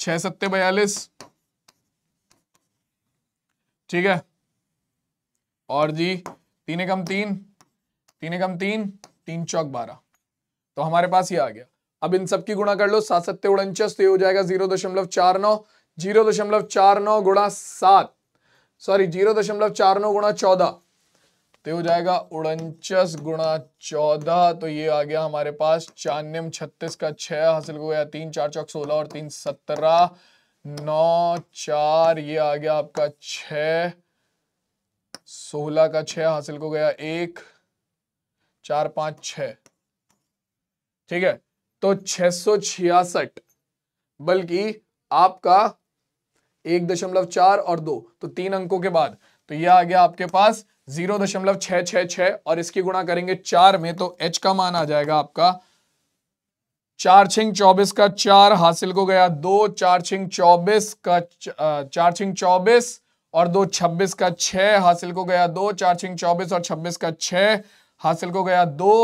छह सत्ते बयालीस ठीक है और जी तीन एकम तीन तीन एकम तीन तीन चौक बारह तो हमारे पास ये आ गया अब इन सबकी गुणा कर लो सात सत्य उड़नचस तो ये हो जाएगा जीरो दशमलव चार नौ जीरो दशमलव चार नौ गुणा सात सॉरी जीरो दशमलव चार नौ गुणा चौदह तो हो जाएगा उड़नचस गुणा चौदह तो ये आ गया हमारे पास चान्यम छत्तीस का छह हासिल हो गया तीन चार चौक सोलह और तीन सत्रह नौ चार ये आ गया आपका छ सोलह का छह हासिल को गया एक चार पांच छ ठीक है तो छह बल्कि आपका एक दशमलव चार और दो तो तीन अंकों के बाद तो ये आ गया आपके पास जीरो दशमलव छह छह छह और इसकी गुणा करेंगे चार में तो एच का मान आ जाएगा आपका चार छिंग चौबीस का चार हासिल को गया दो चार छिंग चौबीस का चार छिंग चौबीस और दो छब्बीस का छह हासिल को गया दो चार छिंग चौबीस और छब्बीस का छ हासिल को गया दो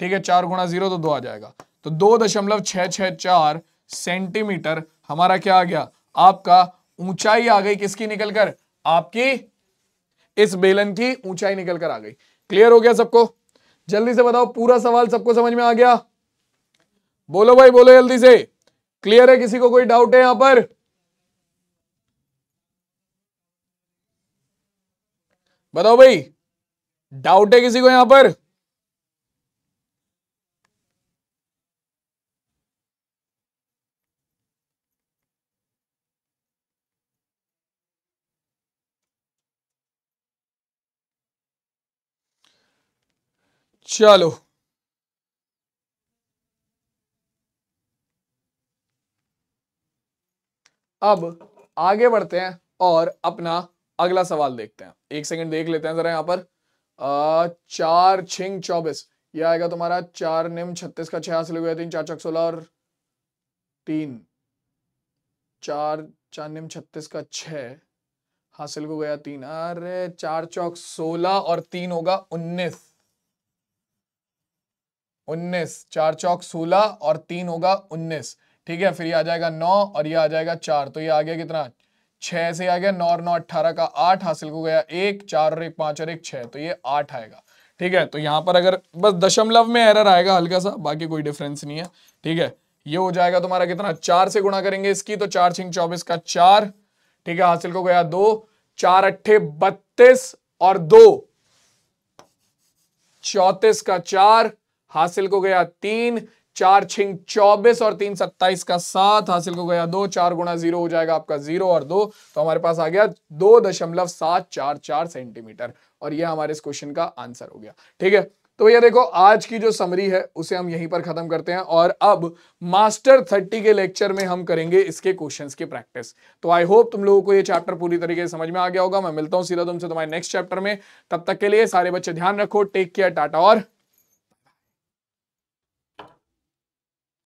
ठीक है चार गुणा जीरो तो दो आ जाएगा तो दो दशमलव छह छह चार सेंटीमीटर हमारा क्या आ गया आपका ऊंचाई आ गई किसकी निकलकर आपकी इस बेलन की ऊंचाई निकलकर आ गई क्लियर हो गया सबको जल्दी से बताओ पूरा सवाल सबको समझ में आ गया बोलो भाई बोलो जल्दी से क्लियर है किसी को कोई डाउट है यहां पर बताओ भाई डाउट है किसी को यहां पर चलो अब आगे बढ़ते हैं और अपना अगला सवाल देखते हैं एक सेकंड देख लेते हैं जरा यहां पर आ, चार छिंग चौबीस यह आएगा तुम्हारा चार निम छत्तीस का छह हासिल हुआ तीन चार चौक सोलह और तीन चार चार निम छत्तीस का छ हासिल को गया तीन अरे चार चौक सोलह और तीन होगा उन्नीस उन्नीस चार चौक सोलह और तीन होगा उन्नीस ठीक है फिर ये आ जाएगा नौ और ये आ जाएगा चार तो ये आ गया कितना छह से आ गया नौ और नौ अट्ठारह का आठ हासिल हो गया एक चार और एक पांच और एक छह तो ये आठ आएगा ठीक है तो यहां पर अगर बस दशमलव में एरर आएगा हल्का सा बाकी कोई डिफरेंस नहीं है ठीक है ये हो जाएगा तुम्हारा कितना चार से गुणा करेंगे इसकी तो चार छिंग चौबीस का चार ठीक है हासिल को गया दो चार अट्ठे बत्तीस और दो चौतीस का चार हासिल को गया तीन चार छिंग चौबीस और तीन सत्ताईस का सात हासिल को गया दो चार गुणा जीरो हो जाएगा आपका जीरो और दो तो हमारे पास आ गया दो दशमलव सात चार चार सेंटीमीटर और यह हमारे इस क्वेश्चन का आंसर हो गया ठीक है तो भैया देखो आज की जो समरी है उसे हम यहीं पर खत्म करते हैं और अब मास्टर थर्टी के लेक्चर में हम करेंगे इसके क्वेश्चंस की प्रैक्टिस तो आई होप तुम लोगों को ये चैप्टर पूरी तरीके से समझ में आ गया होगा मैं मिलता हूं सीधा तुमसे तुम्हारे नेक्स्ट चैप्टर में तब तक के लिए सारे बच्चे ध्यान रखो टेक केयर टाटा और